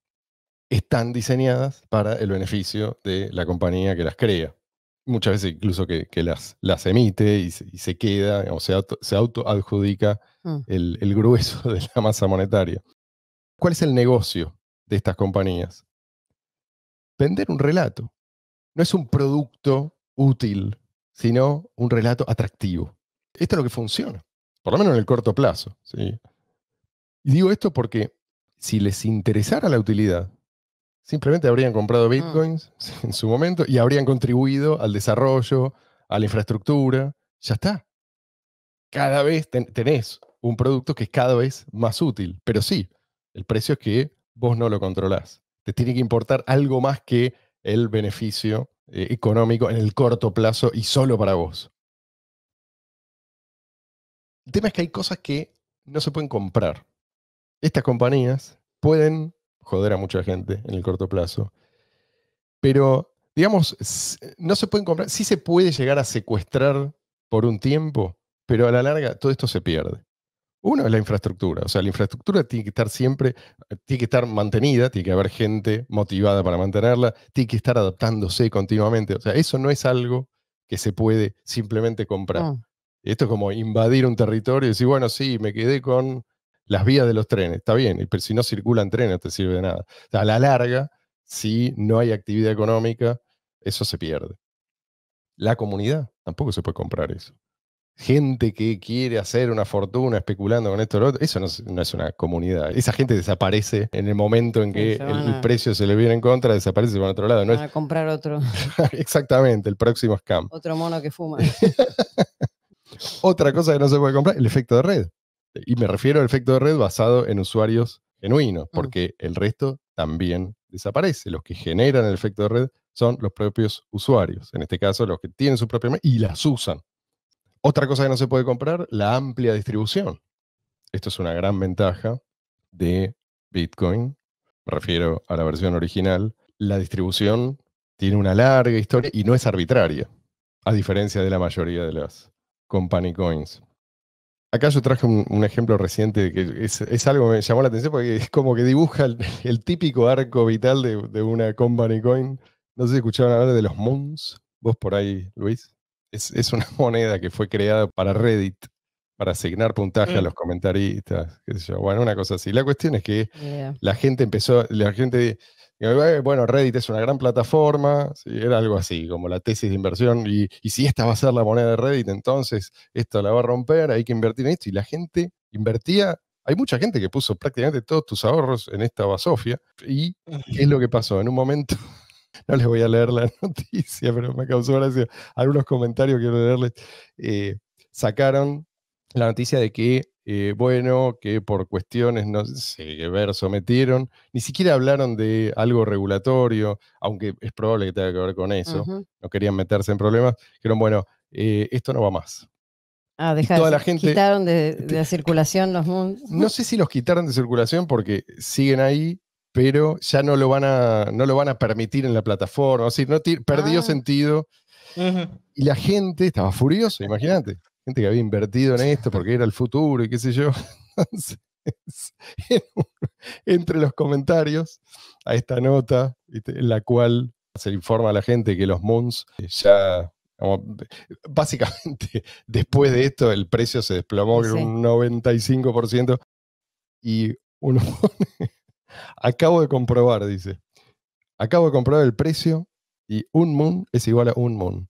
[SPEAKER 1] Están diseñadas para el beneficio de la compañía que las crea. Muchas veces incluso que, las, las emite y se, queda o se, se autoadjudica mm. el, el grueso de la masa monetaria. ¿Cuál es el negocio de estas compañías? Vender un relato. No es un producto útil, sino un relato atractivo. Esto es lo que funciona, por lo menos en el corto plazo. ¿sí? Y digo esto porque si les interesara la utilidad, simplemente habrían comprado mm. bitcoins en su momento y habrían contribuido al desarrollo, a la infraestructura. Ya está. Cada vez tenés un producto que es cada vez más útil. Pero sí, el precio es que vos no lo controlás. Te tiene que importar algo más que el beneficio eh, económico en el corto plazo y solo para vos. El tema es que hay cosas que no se pueden comprar estas compañías pueden joder a mucha gente en el corto plazo, pero digamos, no se pueden comprar, sí se puede llegar a secuestrar por un tiempo, pero a la larga todo esto se pierde. Uno es la infraestructura, o sea, la infraestructura tiene que estar siempre, tiene que estar mantenida, tiene que haber gente motivada para mantenerla, tiene que estar adaptándose continuamente, o sea, eso no es algo que se puede simplemente comprar. Mm. Esto es como invadir un territorio y decir, bueno, sí, me quedé con las vías de los trenes, está bien, pero si no circulan trenes no te sirve de nada. a la larga, si no hay actividad económica, eso se pierde. La comunidad, tampoco se puede comprar eso. Gente que quiere hacer una fortuna especulando con esto o lo otro, eso no es, una comunidad. Esa gente desaparece en el momento en que el, precio se le viene en contra, desaparece para otro lado. No a
[SPEAKER 2] comprar otro.
[SPEAKER 1] Exactamente, el próximo scam.
[SPEAKER 2] Otro mono que fuma.
[SPEAKER 1] Otra cosa que no se puede comprar, el efecto de red. Y me refiero al efecto de red basado en usuarios genuinos, porque el resto también desaparece. Los que generan el efecto de red son los propios usuarios, en este caso los que tienen su propia y las usan. Otra cosa que no se puede comprar, la amplia distribución. Esto es una gran ventaja de Bitcoin, me refiero a la versión original. La distribución tiene una larga historia y no es arbitraria, a diferencia de la mayoría de las company coins. Acá yo traje un, ejemplo reciente que es, algo que me llamó la atención porque es como que dibuja el, típico arco vital de, una company coin. No sé si escucharon hablar de los Moons, vos por ahí, Luis. Es, una moneda que fue creada para Reddit, para asignar puntaje a mm. los comentaristas, qué Bueno, una cosa así. La cuestión es que la gente empezó, la gente eh, bueno, Reddit es una gran plataforma, era algo así, como la tesis de inversión, y, si esta va a ser la moneda de Reddit, entonces esto la va a romper, hay que invertir en esto, y la gente invertía, hay mucha gente que puso prácticamente todos tus ahorros en esta basofia, y ¿qué es lo que pasó? En un momento, no les voy a leer la noticia, pero me causó gracia, algunos comentarios quiero leerles, eh, sacaron la noticia de que eh, bueno, que por cuestiones, no sé qué ver, sometieron ni siquiera hablaron de algo regulatorio, aunque es probable que tenga que ver con eso, no querían meterse en problemas, dijeron, bueno, eh, esto no va más.
[SPEAKER 2] Ah, dejar, toda la gente, quitaron de, circulación los No sé
[SPEAKER 1] si los quitaron de circulación porque siguen ahí, pero ya no lo van a, no lo van a permitir en la plataforma, o sea, no perdió ah. sentido. Y la gente estaba furiosa, imagínate gente que había invertido en esto porque era el futuro y qué sé yo. entre los comentarios a esta nota, en la cual se informa a la gente que los Moons eh, ya, básicamente, después de esto el precio se desplomó un 95% y uno pone, acabo de comprobar, dice, acabo de comprobar el precio y un Moon es igual a un Moon.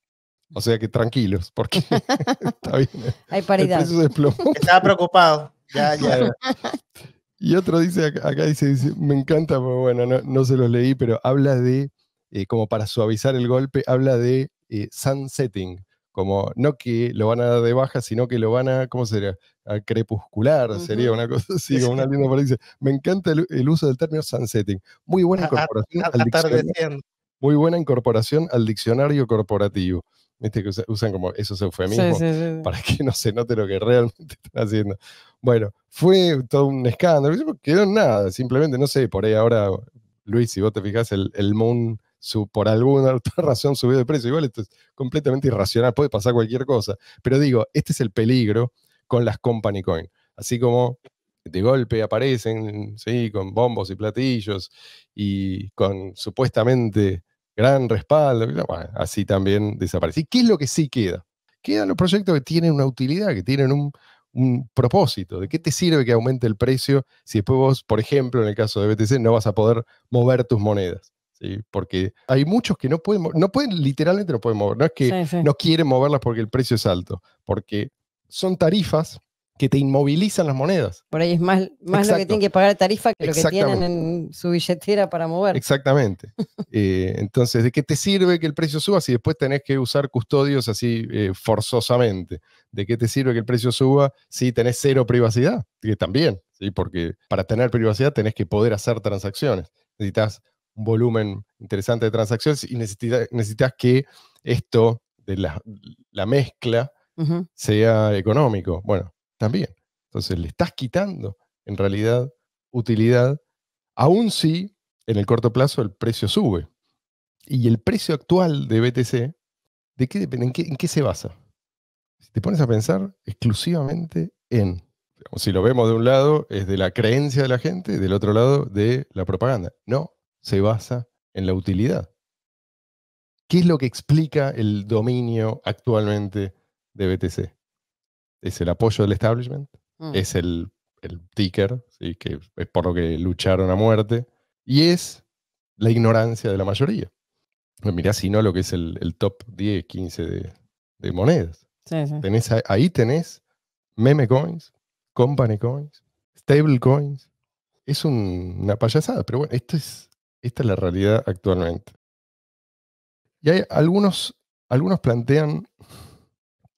[SPEAKER 1] O sea que tranquilos, porque está bien.
[SPEAKER 3] Hay paridad. Estaba preocupado. Ya, ya.
[SPEAKER 1] Y otro dice, acá dice, me encanta, pero bueno, no, se los leí, pero habla de, eh, como para suavizar el golpe, habla de eh, sunsetting, como no que lo van a dar de baja, sino que lo van a, ¿cómo sería? A crepuscular, sería una cosa así, como una linda palabra. me encanta el, uso del término sunsetting. Muy buena incorporación al Muy buena incorporación al diccionario corporativo. Viste que usan como esos eufemismos para que no se note lo que realmente están haciendo. Bueno, fue todo un escándalo, quedó nada, simplemente no sé, por ahí ahora, Luis, si vos te fijas, el, Moon por alguna razón subió de precio. Igual esto es completamente irracional, puede pasar cualquier cosa. Pero digo, este es el peligro con las company coin. Así como de golpe aparecen, sí, con bombos y platillos y con supuestamente gran respaldo, bueno, así también desaparece. ¿Y qué es lo que sí queda? Quedan los proyectos que tienen una utilidad, que tienen un, propósito. ¿De qué te sirve que aumente el precio si después vos, por ejemplo, en el caso de BTC, no vas a poder mover tus monedas? ¿sí? Porque hay muchos que no pueden, no pueden, literalmente no pueden mover. No es que no quieren moverlas porque el precio es alto, porque son tarifas que te inmovilizan las monedas.
[SPEAKER 2] Por ahí es más, más lo que tienen que pagar tarifa que lo que tienen en su billetera para mover.
[SPEAKER 1] Exactamente. Eh, entonces, ¿de qué te sirve que el precio suba si después tenés que usar custodios así eh, forzosamente? ¿De qué te sirve que el precio suba si tenés cero privacidad? Que también, ¿sí? porque para tener privacidad tenés que poder hacer transacciones. Necesitas un volumen interesante de transacciones y necesitas, que esto de la, mezcla sea económico. Bueno, también. Entonces le estás quitando, en realidad, utilidad, aun si en el corto plazo el precio sube. Y el precio actual de BTC, ¿de qué depende? ¿En qué, en qué se basa? Si te pones a pensar exclusivamente en, si lo vemos de un lado, es de la creencia de la gente, del otro lado, de la propaganda. No, se basa en la utilidad. ¿Qué es lo que explica el dominio actualmente de BTC? es el apoyo del establishment, mm. es el, ticker, que es por lo que lucharon a muerte, y es la ignorancia de la mayoría. Pues mirá si no lo que es el, top 10, 15 de, monedas. Tenés, ahí tenés meme coins, company coins, stable coins. Es una payasada, pero bueno, esto es, esta es la realidad actualmente. Y hay algunos, algunos plantean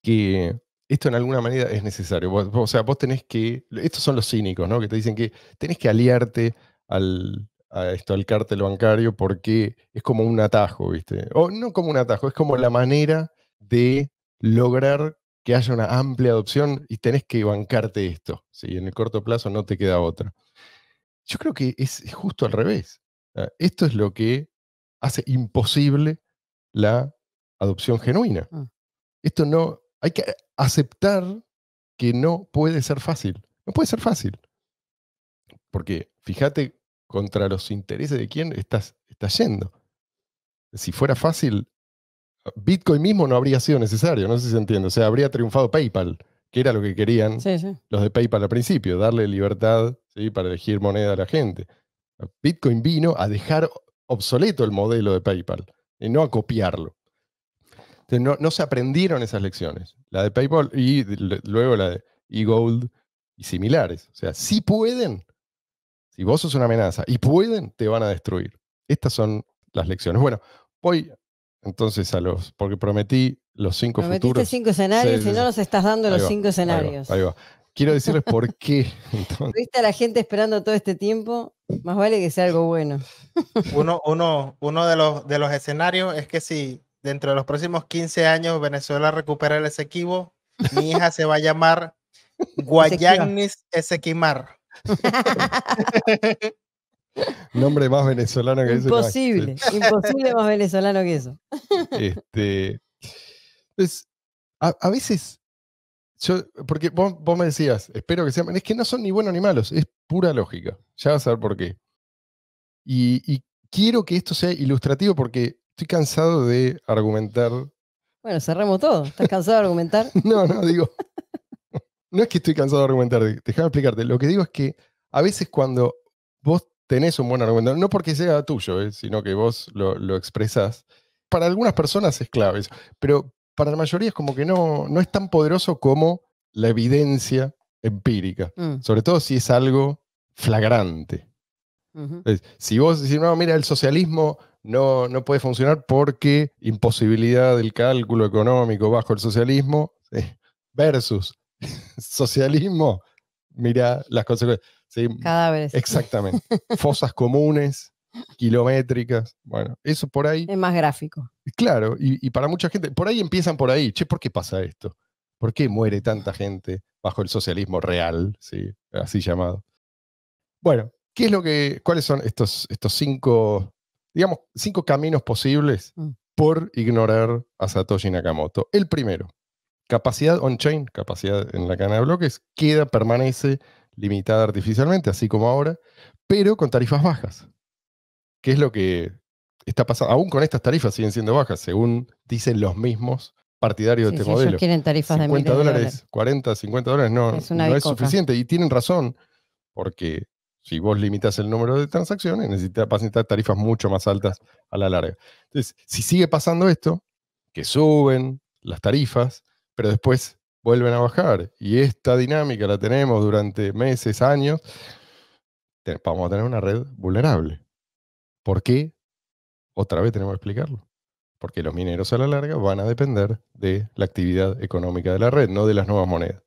[SPEAKER 1] que esto en alguna manera es necesario. o sea, vos tenés que, estos son los cínicos, ¿no? Que te dicen que tenés que aliarte al, a esto, al cártel bancario, porque es como un atajo, ¿viste? O no como un atajo, es como la manera de lograr que haya una amplia adopción y tenés que bancarte esto, en el corto plazo no te queda otra. Yo creo que es justo al revés. Ah, esto es lo que hace imposible la adopción genuina. Mm. Esto no, hay que aceptar que no puede ser fácil. No puede ser fácil. Porque fíjate contra los intereses de quién estás, estás yendo. Si fuera fácil, Bitcoin mismo no habría sido necesario, no sé si se entiende. O sea, habría triunfado PayPal, que era lo que querían los de PayPal al principio, darle libertad para elegir moneda a la gente. Bitcoin vino a dejar obsoleto el modelo de PayPal, y no a copiarlo no, no, se aprendieron esas lecciones. La de PayPal y luego la de eGold y similares. O sea, si pueden. Si vos sos una amenaza y pueden, te van a destruir. Estas son las lecciones. Bueno, voy entonces a los, porque prometí los cinco Prometiste cinco escenarios si y no nos
[SPEAKER 2] estás dando los cinco escenarios.
[SPEAKER 3] Ahí va, Quiero decirles por qué.
[SPEAKER 2] ¿Viste a la gente esperando todo este tiempo? Más vale que sea algo bueno.
[SPEAKER 3] uno, uno, uno de, los, de los escenarios es que si dentro de los próximos 15 años Venezuela recupera el Esequibo, mi hija se va a llamar
[SPEAKER 1] Guayagnis
[SPEAKER 3] Esequimar.
[SPEAKER 1] Nombre más venezolano que eso. Este. Imposible, imposible más
[SPEAKER 2] venezolano que eso.
[SPEAKER 1] Este, pues, a, veces, yo, porque vos, me decías, espero que sean, es que no son ni buenos ni malos, es pura lógica. Ya vas a ver por qué. y quiero que esto sea ilustrativo porque Estoy cansado de argumentar.
[SPEAKER 2] Bueno, cerramos todo. ¿Estás cansado de argumentar? no, no,
[SPEAKER 1] digo. No es que estoy cansado de argumentar, déjame explicarte. Lo que digo es que a veces cuando vos tenés un buen argumento, no porque sea tuyo, eh, sino que vos lo, expresás, para algunas personas es clave eso, pero para la mayoría es como que no, no es tan poderoso como la evidencia empírica, mm. sobre todo si es algo flagrante. Si vos decís, no, mira, el socialismo no, no puede funcionar porque imposibilidad del cálculo económico bajo el socialismo eh, versus socialismo, mira las consecuencias. Cadáveres.
[SPEAKER 2] Exactamente.
[SPEAKER 1] Fosas comunes, kilométricas. Bueno, eso por ahí. Es más gráfico. Claro, y, para mucha gente, por ahí empiezan por ahí. Che, ¿por qué pasa esto? ¿Por qué muere tanta gente bajo el socialismo real, sí, así llamado? Bueno, ¿qué es lo que, ¿cuáles son estos, estos cinco digamos, cinco caminos posibles mm. por ignorar a Satoshi Nakamoto. El primero, capacidad on-chain, capacidad en la cadena de bloques, queda, permanece limitada artificialmente, así como ahora, pero con tarifas bajas. ¿Qué es lo que está pasando? Aún con estas tarifas siguen siendo bajas, según dicen los mismos partidarios de este modelo. Ellos quieren tarifas 50 de dólares, dólares, 40, 50 dólares, no es suficiente. Y tienen razón, porque si vos limitas el número de transacciones, necesitas, vas tarifas mucho más altas a la larga. Entonces, si sigue pasando esto, que suben las tarifas, pero después vuelven a bajar, y esta dinámica la tenemos durante meses, años, vamos a tener una red vulnerable. ¿Por qué? Otra vez tenemos que explicarlo. Porque los mineros a la larga van a depender de la actividad económica de la red, no de las nuevas monedas.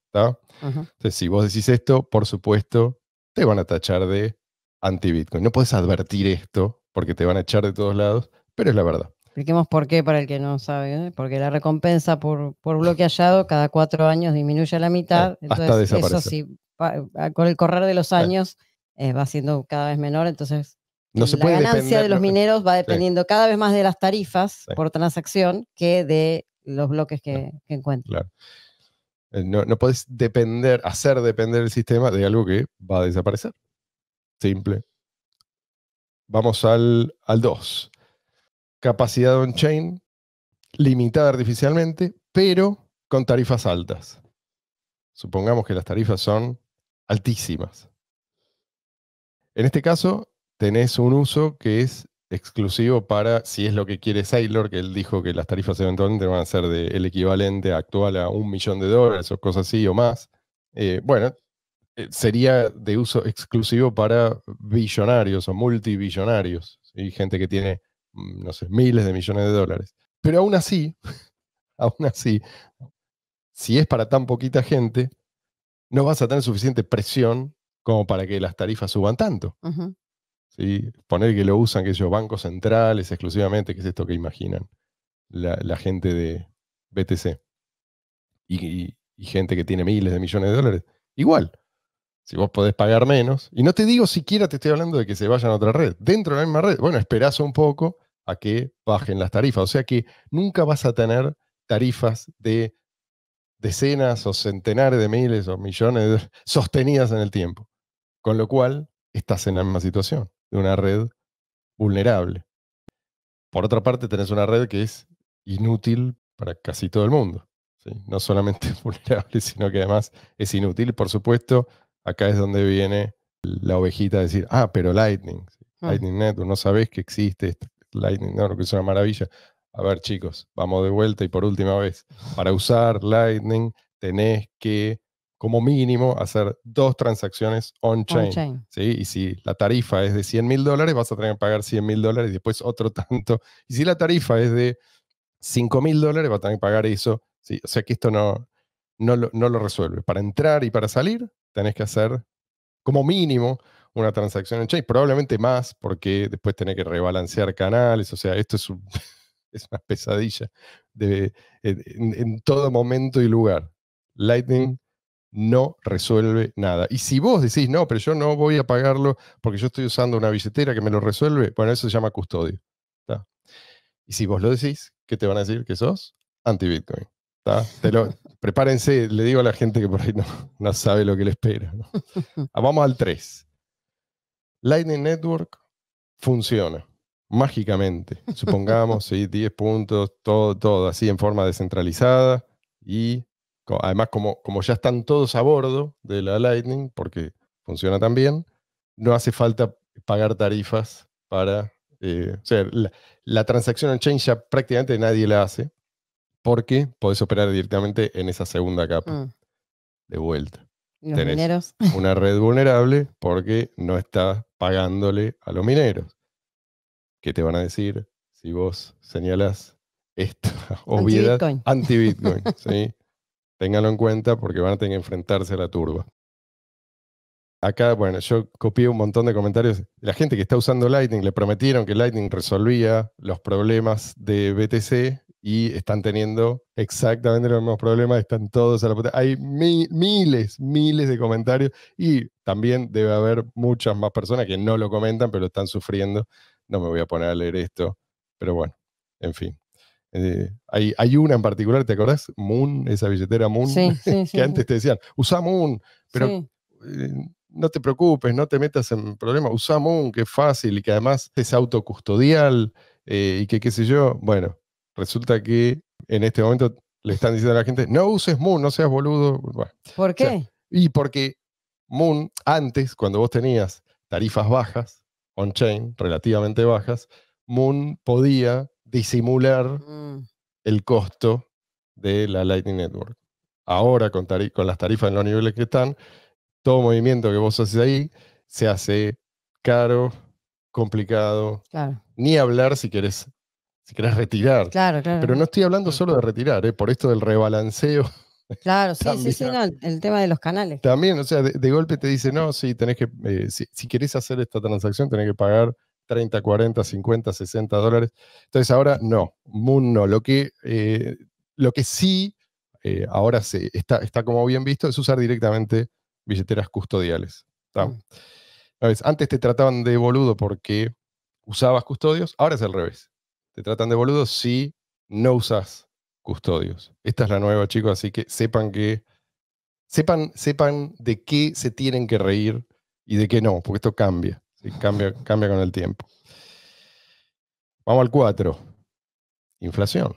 [SPEAKER 1] Entonces, si vos decís esto, por supuesto te van a tachar de anti-Bitcoin. No puedes advertir esto porque te van a echar de todos lados, pero es la verdad.
[SPEAKER 2] Expliquemos por qué para el que no sabe, ¿eh? porque la recompensa por, por bloque hallado cada cuatro años disminuye a la mitad, eh, entonces eso sí, con el correr de los años eh, va siendo cada vez menor, entonces la ganancia de los mineros va dependiendo cada vez más de las tarifas por transacción que de los bloques que, que encuentran.
[SPEAKER 1] Claro. Eh, no, no podés depender, hacer depender el sistema de algo que va a desaparecer. Simple. Vamos al 2. Capacidad on-chain limitada artificialmente, pero con tarifas altas. Supongamos que las tarifas son altísimas. En este caso, tenés un uso que es exclusivo para, si es lo que quiere Sailor, que él dijo que las tarifas eventualmente van a ser del el equivalente actual a un millón de dólares o cosas así o más. Eh, bueno, eh, sería de uso exclusivo para billonarios o multibillonarios y gente que tiene, mm, no sé, miles de millones de dólares. Pero aún así, aún así, si es para tan poquita gente, no vas a tener suficiente presión como para que las tarifas suban tanto. Poner que lo usan, que ellos bancos centrales exclusivamente, que es esto que imaginan la, gente de BTC. Y, gente que tiene miles de millones de dólares. Igual, si vos podés pagar menos, y no te digo siquiera te estoy hablando de que se vayan a otra red, dentro de la misma red, bueno, esperás un poco a que bajen las tarifas. O sea que nunca vas a tener tarifas de decenas o centenares de miles o millones sostenidas en el tiempo. Con lo cual, estás en la misma situación de una red vulnerable. Por otra parte, tenés una red que es inútil para casi todo el mundo. No solamente vulnerable, sino que además es inútil. Por supuesto, acá es donde viene la ovejita a decir, ah, pero Lightning, hmm. Lightning Network, no sabés que existe este Lightning no, que es una maravilla. A ver, chicos, vamos de vuelta y por última vez. Para usar Lightning tenés que como mínimo hacer dos transacciones on-chain. On chain sí Y si la tarifa es de 100 mil dólares, vas a tener que pagar 100 mil dólares y después otro tanto. Y si la tarifa es de 5 mil dólares, vas a tener que pagar eso. ¿sí? O sea que esto no, no, lo, no lo resuelve. Para entrar y para salir, tenés que hacer como mínimo una transacción on-chain, probablemente más, porque después tenés que rebalancear canales. O sea, esto es, es una pesadilla de, eh, en, todo momento y lugar. Lightning no resuelve nada. Y si vos decís, no, pero yo no voy a pagarlo porque yo estoy usando una billetera que me lo resuelve, bueno, eso se llama custodio. Y si vos lo decís, ¿qué te van a decir? Que sos anti-Bitcoin. prepárense, le digo a la gente que por ahí no, sabe lo que le espera. Ah, vamos al 3. Lightning Network funciona mágicamente. Supongamos, 10 puntos, todo, todo así en forma descentralizada y Además, como, como ya están todos a bordo de la Lightning, porque funciona tan bien, no hace falta pagar tarifas para... Eh, o sea, la, transacción en change ya prácticamente nadie la hace porque podés operar directamente en esa segunda capa mm. de vuelta. Tenés Una red vulnerable porque no estás pagándole a los mineros. ¿Qué te van a decir si vos señalas esta obviedad anti-Bitcoin? Anti -Bitcoin, ¿sí? Ténganlo en cuenta porque van a tener que enfrentarse a la turba. Acá, bueno, yo copié un montón de comentarios. La gente que está usando Lightning le prometieron que Lightning resolvía los problemas de BTC y están teniendo exactamente los mismos problemas, están todos a la puta. Hay miles, miles de comentarios y también debe haber muchas más personas que no lo comentan, pero están sufriendo. No me voy a poner a leer esto, pero bueno, en fin. Eh, hay, una en particular, ¿te acordás? Moon, esa billetera Moon, que antes te decían, usa Moon, pero eh, no te preocupes, no te metas en problemas, usa Moon, que es fácil y que además es autocustodial eh, y que qué sé yo. Bueno, resulta que en este momento le están diciendo a la gente, no uses Moon, no seas boludo. ¿Por qué? y porque Moon, antes, cuando vos tenías tarifas bajas, on-chain, relativamente bajas, Moon podía disimular mm. el costo de la Lightning Network. Ahora, con, con las tarifas en los niveles que están, todo movimiento que vos haces ahí se hace caro, complicado. Ni hablar si querés, si querés retirar. Claro, Pero no estoy hablando solo de retirar, eh, por esto del rebalanceo. Claro,
[SPEAKER 2] sí, sí, sí, el tema de los canales.
[SPEAKER 1] También, o sea, de, golpe te dice, no, tenés que, eh, si, si, querés hacer esta transacción, tenés que pagar 30, 40, 50, 60 dólares. Entonces ahora no, Moon no. Lo que, eh, lo que sí eh, ahora se, está, está como bien visto es usar directamente billeteras custodiales. Mm. Antes te trataban de boludo porque usabas custodios, ahora es al revés. Te tratan de boludo si no usas custodios. Esta es la nueva, chicos, así que sepan que sepan, sepan de qué se tienen que reír y de qué no, porque esto cambia. Sí, cambia, con el tiempo. Vamos al 4. Inflación.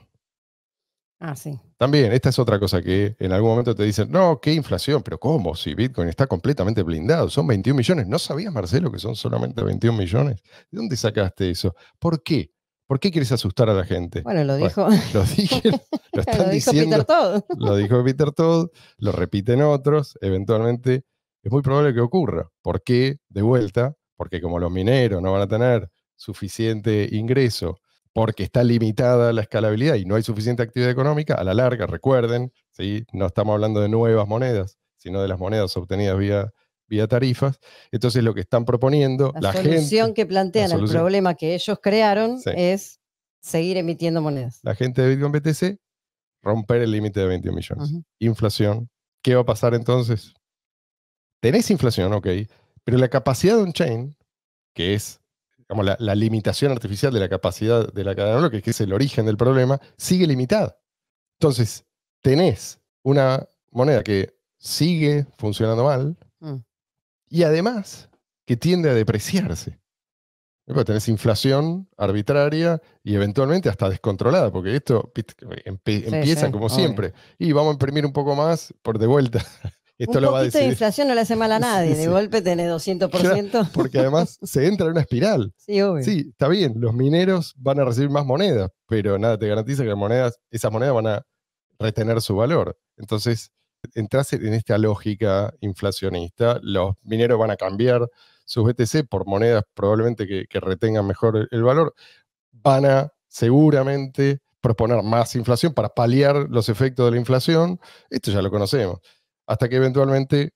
[SPEAKER 1] Ah, sí. También, esta es otra cosa que en algún momento te dicen, no, qué inflación, pero ¿cómo? Si Bitcoin está completamente blindado, son 21 millones. ¿No sabías, Marcelo, que son solamente 21 millones? ¿De dónde sacaste eso? ¿Por qué? ¿Por qué quieres asustar a la gente? Bueno, lo dijo. lo, dijo Peter Todd. Lo dijo Peter Todd, lo repiten otros, eventualmente es muy probable que ocurra. ¿Por qué? De vuelta, porque como los mineros no van a tener suficiente ingreso, porque está limitada la escalabilidad y no hay suficiente actividad económica, a la larga, recuerden, no estamos hablando de nuevas monedas, sino de las monedas obtenidas vía, vía tarifas. Entonces lo que están proponiendo... La, solución
[SPEAKER 2] que plantean el problema que ellos crearon es seguir emitiendo monedas.
[SPEAKER 1] La gente de Bitcoin BTC, romper el límite de 21 millones. Inflación. ¿Qué va a pasar entonces? Tenés inflación, ok. Pero la capacidad de un chain que es la, limitación artificial de la capacidad de la cadena de que es el origen del problema, sigue limitada. Entonces, tenés una moneda que sigue funcionando mal mm. y además que tiende a depreciarse. tenés inflación arbitraria y eventualmente hasta descontrolada, porque esto empieza como siempre. Y vamos a imprimir un poco más por de vuelta. Esto lo va a de inflación
[SPEAKER 2] no le hace mal a nadie, de golpe tiene 200%.
[SPEAKER 1] porque además se entra en una espiral. Sí, está bien, los mineros van a recibir más monedas, pero nada, te garantiza que monedas, esas monedas van a retener su valor. Entonces, entras en esta lógica inflacionista, los mineros van a cambiar sus BTC por monedas probablemente que retengan mejor el valor, van a seguramente proponer más inflación para paliar los efectos de la inflación, esto ya lo conocemos hasta que eventualmente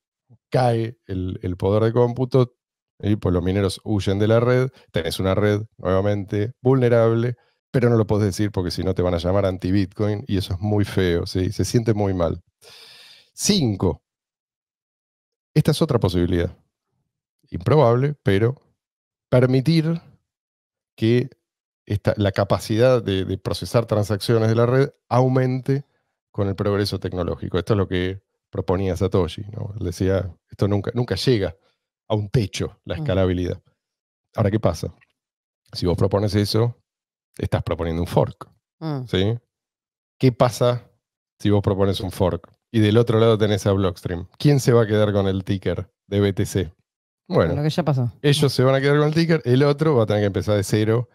[SPEAKER 1] cae el, poder de cómputo y pues los mineros huyen de la red, tenés una red nuevamente vulnerable, pero no lo podés decir porque si no te van a llamar anti-Bitcoin y eso es muy feo, ¿sí? se siente muy mal. Cinco, esta es otra posibilidad, improbable, pero permitir que la capacidad de, de, procesar transacciones de la red aumente con el progreso tecnológico. Esto es lo que proponía Satoshi. ¿no? Él decía, esto nunca, nunca llega a un techo, la mm. escalabilidad. Ahora, ¿qué pasa? Si vos propones eso, estás proponiendo un fork. Mm. ¿sí? ¿Qué pasa si vos propones un fork? Y del otro lado tenés a Blockstream. ¿Quién se va a quedar con el ticker de BTC? Bueno, lo que ya pasó. ellos se van a quedar con el ticker, el otro va a tener que empezar de cero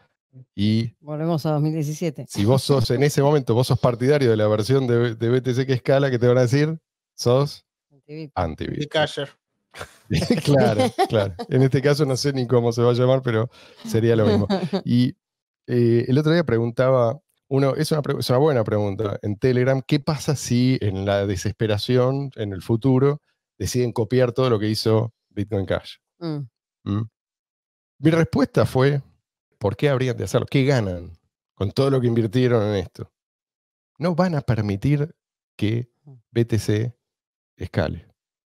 [SPEAKER 1] y...
[SPEAKER 2] Volvemos a 2017.
[SPEAKER 1] Si vos sos en ese momento, vos sos partidario de la versión de, de BTC que escala, que te van a decir, sos
[SPEAKER 3] anti
[SPEAKER 1] claro, claro. En este caso no sé ni cómo se va a llamar, pero sería lo mismo. Y eh, el otro día preguntaba, uno, es una, buena pregunta, en Telegram, ¿qué pasa si en la desesperación, en el futuro, deciden copiar todo lo que hizo Bitcoin Cash? Mm. ¿Mm? Mi respuesta fue, ¿por qué habrían de hacerlo? ¿Qué ganan con todo lo que invirtieron en esto? No van a permitir que mm. BTC escale.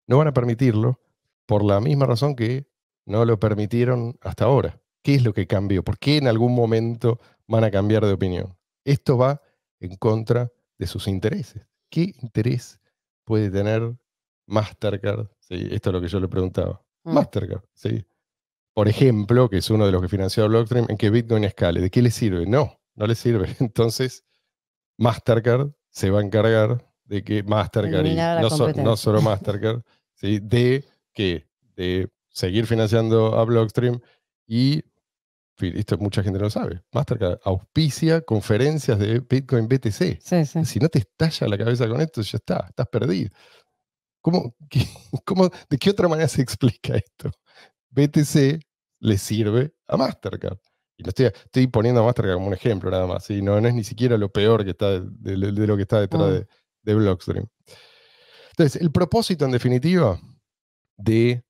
[SPEAKER 1] No van a permitirlo por la misma razón que no lo permitieron hasta ahora. ¿Qué es lo que cambió? ¿Por qué en algún momento van a cambiar de opinión? Esto va en contra de sus intereses. ¿Qué interés puede tener Mastercard? Sí, esto es lo que yo le preguntaba. Mm. Mastercard, sí. Por ejemplo, que es uno de los que financió a Blockstream, en que Bitcoin escale. ¿De qué le sirve? No, no le sirve. Entonces, Mastercard se va a encargar de que Mastercard, y no, solo Mastercard, ¿sí? de que de seguir financiando a Blockstream y esto mucha gente no sabe. Mastercard auspicia conferencias de Bitcoin BTC. Si no te estalla la cabeza con esto, ya está, estás perdido. ¿Cómo, ¿De qué otra manera se explica esto? BTC le sirve a Mastercard. Y estoy, poniendo a Mastercard como un ejemplo nada más. No, es ni siquiera lo peor que está de, lo que está detrás mm. de, de Blockstream. Entonces, el propósito en definitiva de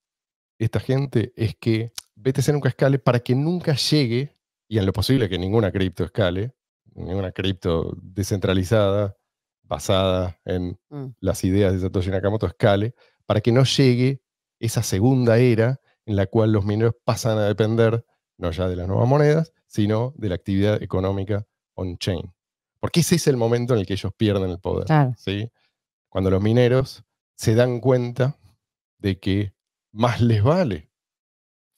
[SPEAKER 1] esta gente es que BTC nunca escale para que nunca llegue, y en lo posible que ninguna cripto escale, ninguna cripto descentralizada, basada en mm. las ideas de Satoshi Nakamoto, escale, para que no llegue esa segunda era en la cual los mineros pasan a depender no ya de las nuevas monedas, sino de la actividad económica on-chain. Porque ese es el momento en el que ellos pierden el poder. ¿sí? Cuando los mineros se dan cuenta de que más les vale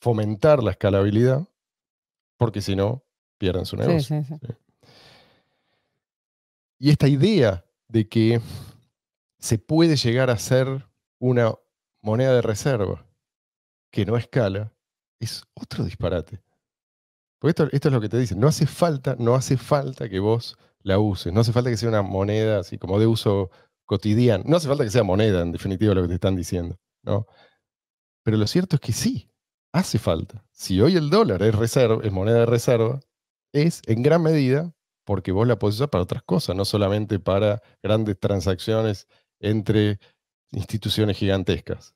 [SPEAKER 1] fomentar la escalabilidad, porque si no, pierden su negocio. Y esta idea de que se puede llegar a ser una moneda de reserva que no escala es otro disparate. Porque esto, es lo que te dicen, no hace falta, no hace falta que vos la No hace falta que sea una moneda así como de uso cotidiano. No hace falta que sea moneda, en definitiva, lo que te están diciendo. ¿no? Pero lo cierto es que sí, hace falta. Si hoy el dólar es, reserva, es moneda de reserva, es en gran medida porque vos la podés usar para otras cosas, no solamente para grandes transacciones entre instituciones gigantescas.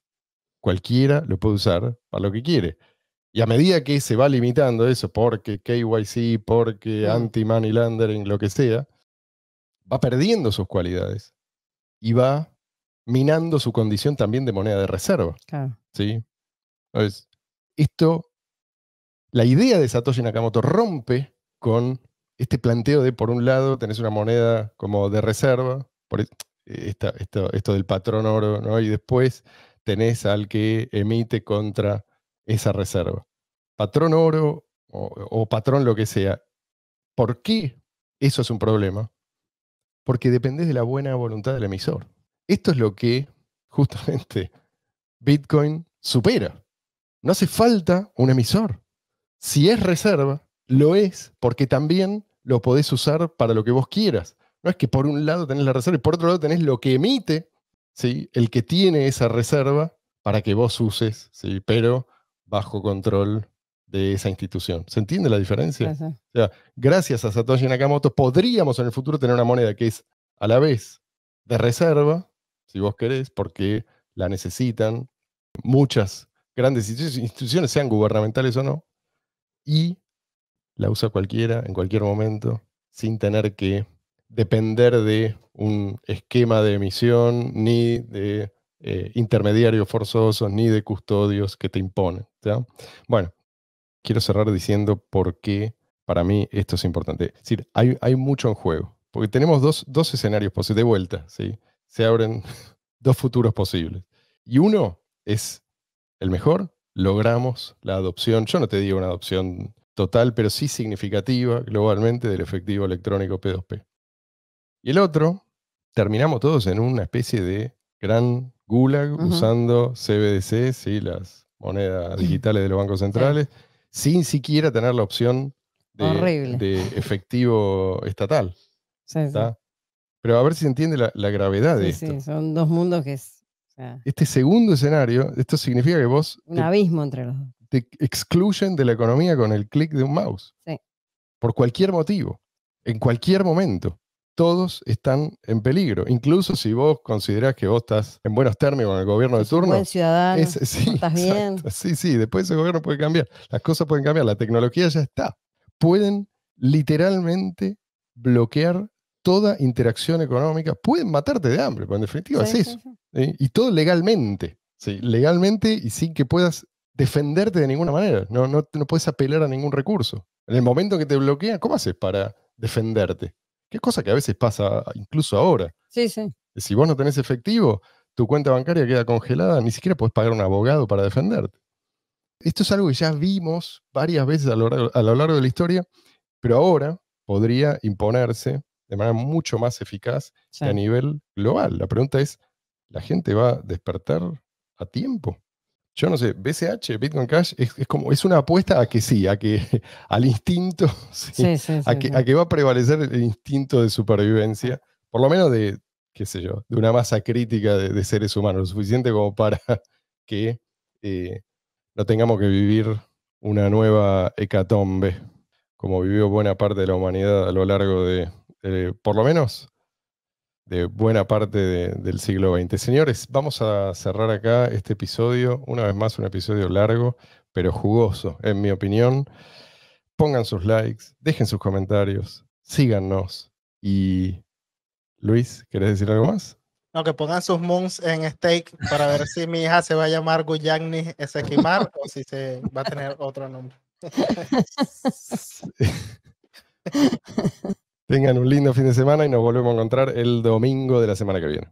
[SPEAKER 1] Cualquiera lo puede usar para lo que quiere. Y a medida que se va limitando eso, porque KYC, porque anti-money laundering, lo que sea, va perdiendo sus cualidades y va minando su condición también de moneda de reserva. ¿sí? Entonces, esto, la idea de Satoshi Nakamoto rompe con este planteo de, por un lado, tenés una moneda como de reserva, por e, esto, esto del patrón oro, ¿no? y después tenés al que emite contra esa reserva. Patrón oro o, patrón lo que sea. ¿Por qué eso es un problema? Porque dependés de la buena voluntad del emisor. Esto es lo que justamente Bitcoin supera. No hace falta un emisor. Si es reserva, lo es porque también lo podés usar para lo que vos quieras. No es que por un lado tenés la reserva y por otro lado tenés lo que emite ¿sí? el que tiene esa reserva para que vos uses, ¿sí? pero bajo control de esa institución. ¿Se entiende la diferencia? Gracias. sea, gracias a Satoshi Nakamoto podríamos en el futuro tener una moneda que es a la vez de reserva, si vos querés, porque la necesitan muchas grandes instituciones, sean gubernamentales o no, y la usa cualquiera en cualquier momento, sin tener que depender de un esquema de emisión ni de eh, intermediarios forzosos ni de custodios que te imponen. Bueno, quiero cerrar diciendo por qué para mí esto es importante. Es decir, hay, mucho en juego, porque tenemos dos, escenarios posibles de vuelta, ¿sí? se abren dos futuros posibles. Y uno es el mejor, logramos la adopción, yo no te digo una adopción total, pero sí significativa globalmente del efectivo electrónico P2P. Y el otro, terminamos todos en una especie de gran Gulag usando CBDC, las monedas digitales de los bancos centrales, sin siquiera tener la opción de, efectivo estatal. Pero a ver si se entiende la, gravedad de esto. Sí,
[SPEAKER 2] son dos mundos que es,
[SPEAKER 1] este segundo escenario, esto significa que vos... Un
[SPEAKER 2] abismo entre los dos.
[SPEAKER 1] Te excluyen de la economía con el clic de un mouse. Por cualquier motivo, en cualquier momento todos están en peligro. Incluso si vos considerás que vos estás en buenos términos con el gobierno de turno. Buen
[SPEAKER 2] ciudadano. sí, estás bien.
[SPEAKER 1] Sí, sí, después ese gobierno puede cambiar. Las cosas pueden cambiar. La tecnología ya está. Pueden literalmente bloquear toda interacción económica. Pueden matarte de hambre, pero en definitiva es eso. Y todo legalmente. Sí, legalmente y sin que puedas defenderte de ninguna manera. No, no, no puedes apelar a ningún recurso. En el momento que te bloquean, ¿cómo haces para defenderte? qué cosa que a veces pasa incluso ahora.
[SPEAKER 2] Si
[SPEAKER 1] vos no tenés efectivo, tu cuenta bancaria queda congelada, ni siquiera podés pagar a un abogado para defenderte. Esto es algo que ya vimos varias veces a lo, largo, de la historia, pero ahora podría imponerse de manera mucho más eficaz a nivel global. La pregunta es, ¿la gente va a despertar a tiempo? yo no sé, BCH, Bitcoin Cash, es, como, es una apuesta a que sí, a que al instinto, a, que, va a prevalecer el instinto de supervivencia, ah. por lo menos de, qué sé yo, de una masa crítica de, seres humanos, lo suficiente como para que eh, no tengamos que vivir una nueva hecatombe, como vivió buena parte de la humanidad a lo largo de por lo menos, de buena parte del siglo XX. Señores, vamos a cerrar acá este episodio, una vez más un episodio largo, pero jugoso, en mi opinión. Pongan sus likes, dejen sus comentarios, síganos. Y Luis, ¿quieres decir algo más?
[SPEAKER 3] No, que pongan sus moons en stake para ver si mi hija se va a llamar Guyagni Esequimar o si se va a tener otro nombre.
[SPEAKER 1] Tengan un lindo fin de semana y nos volvemos a encontrar el domingo de la semana que viene.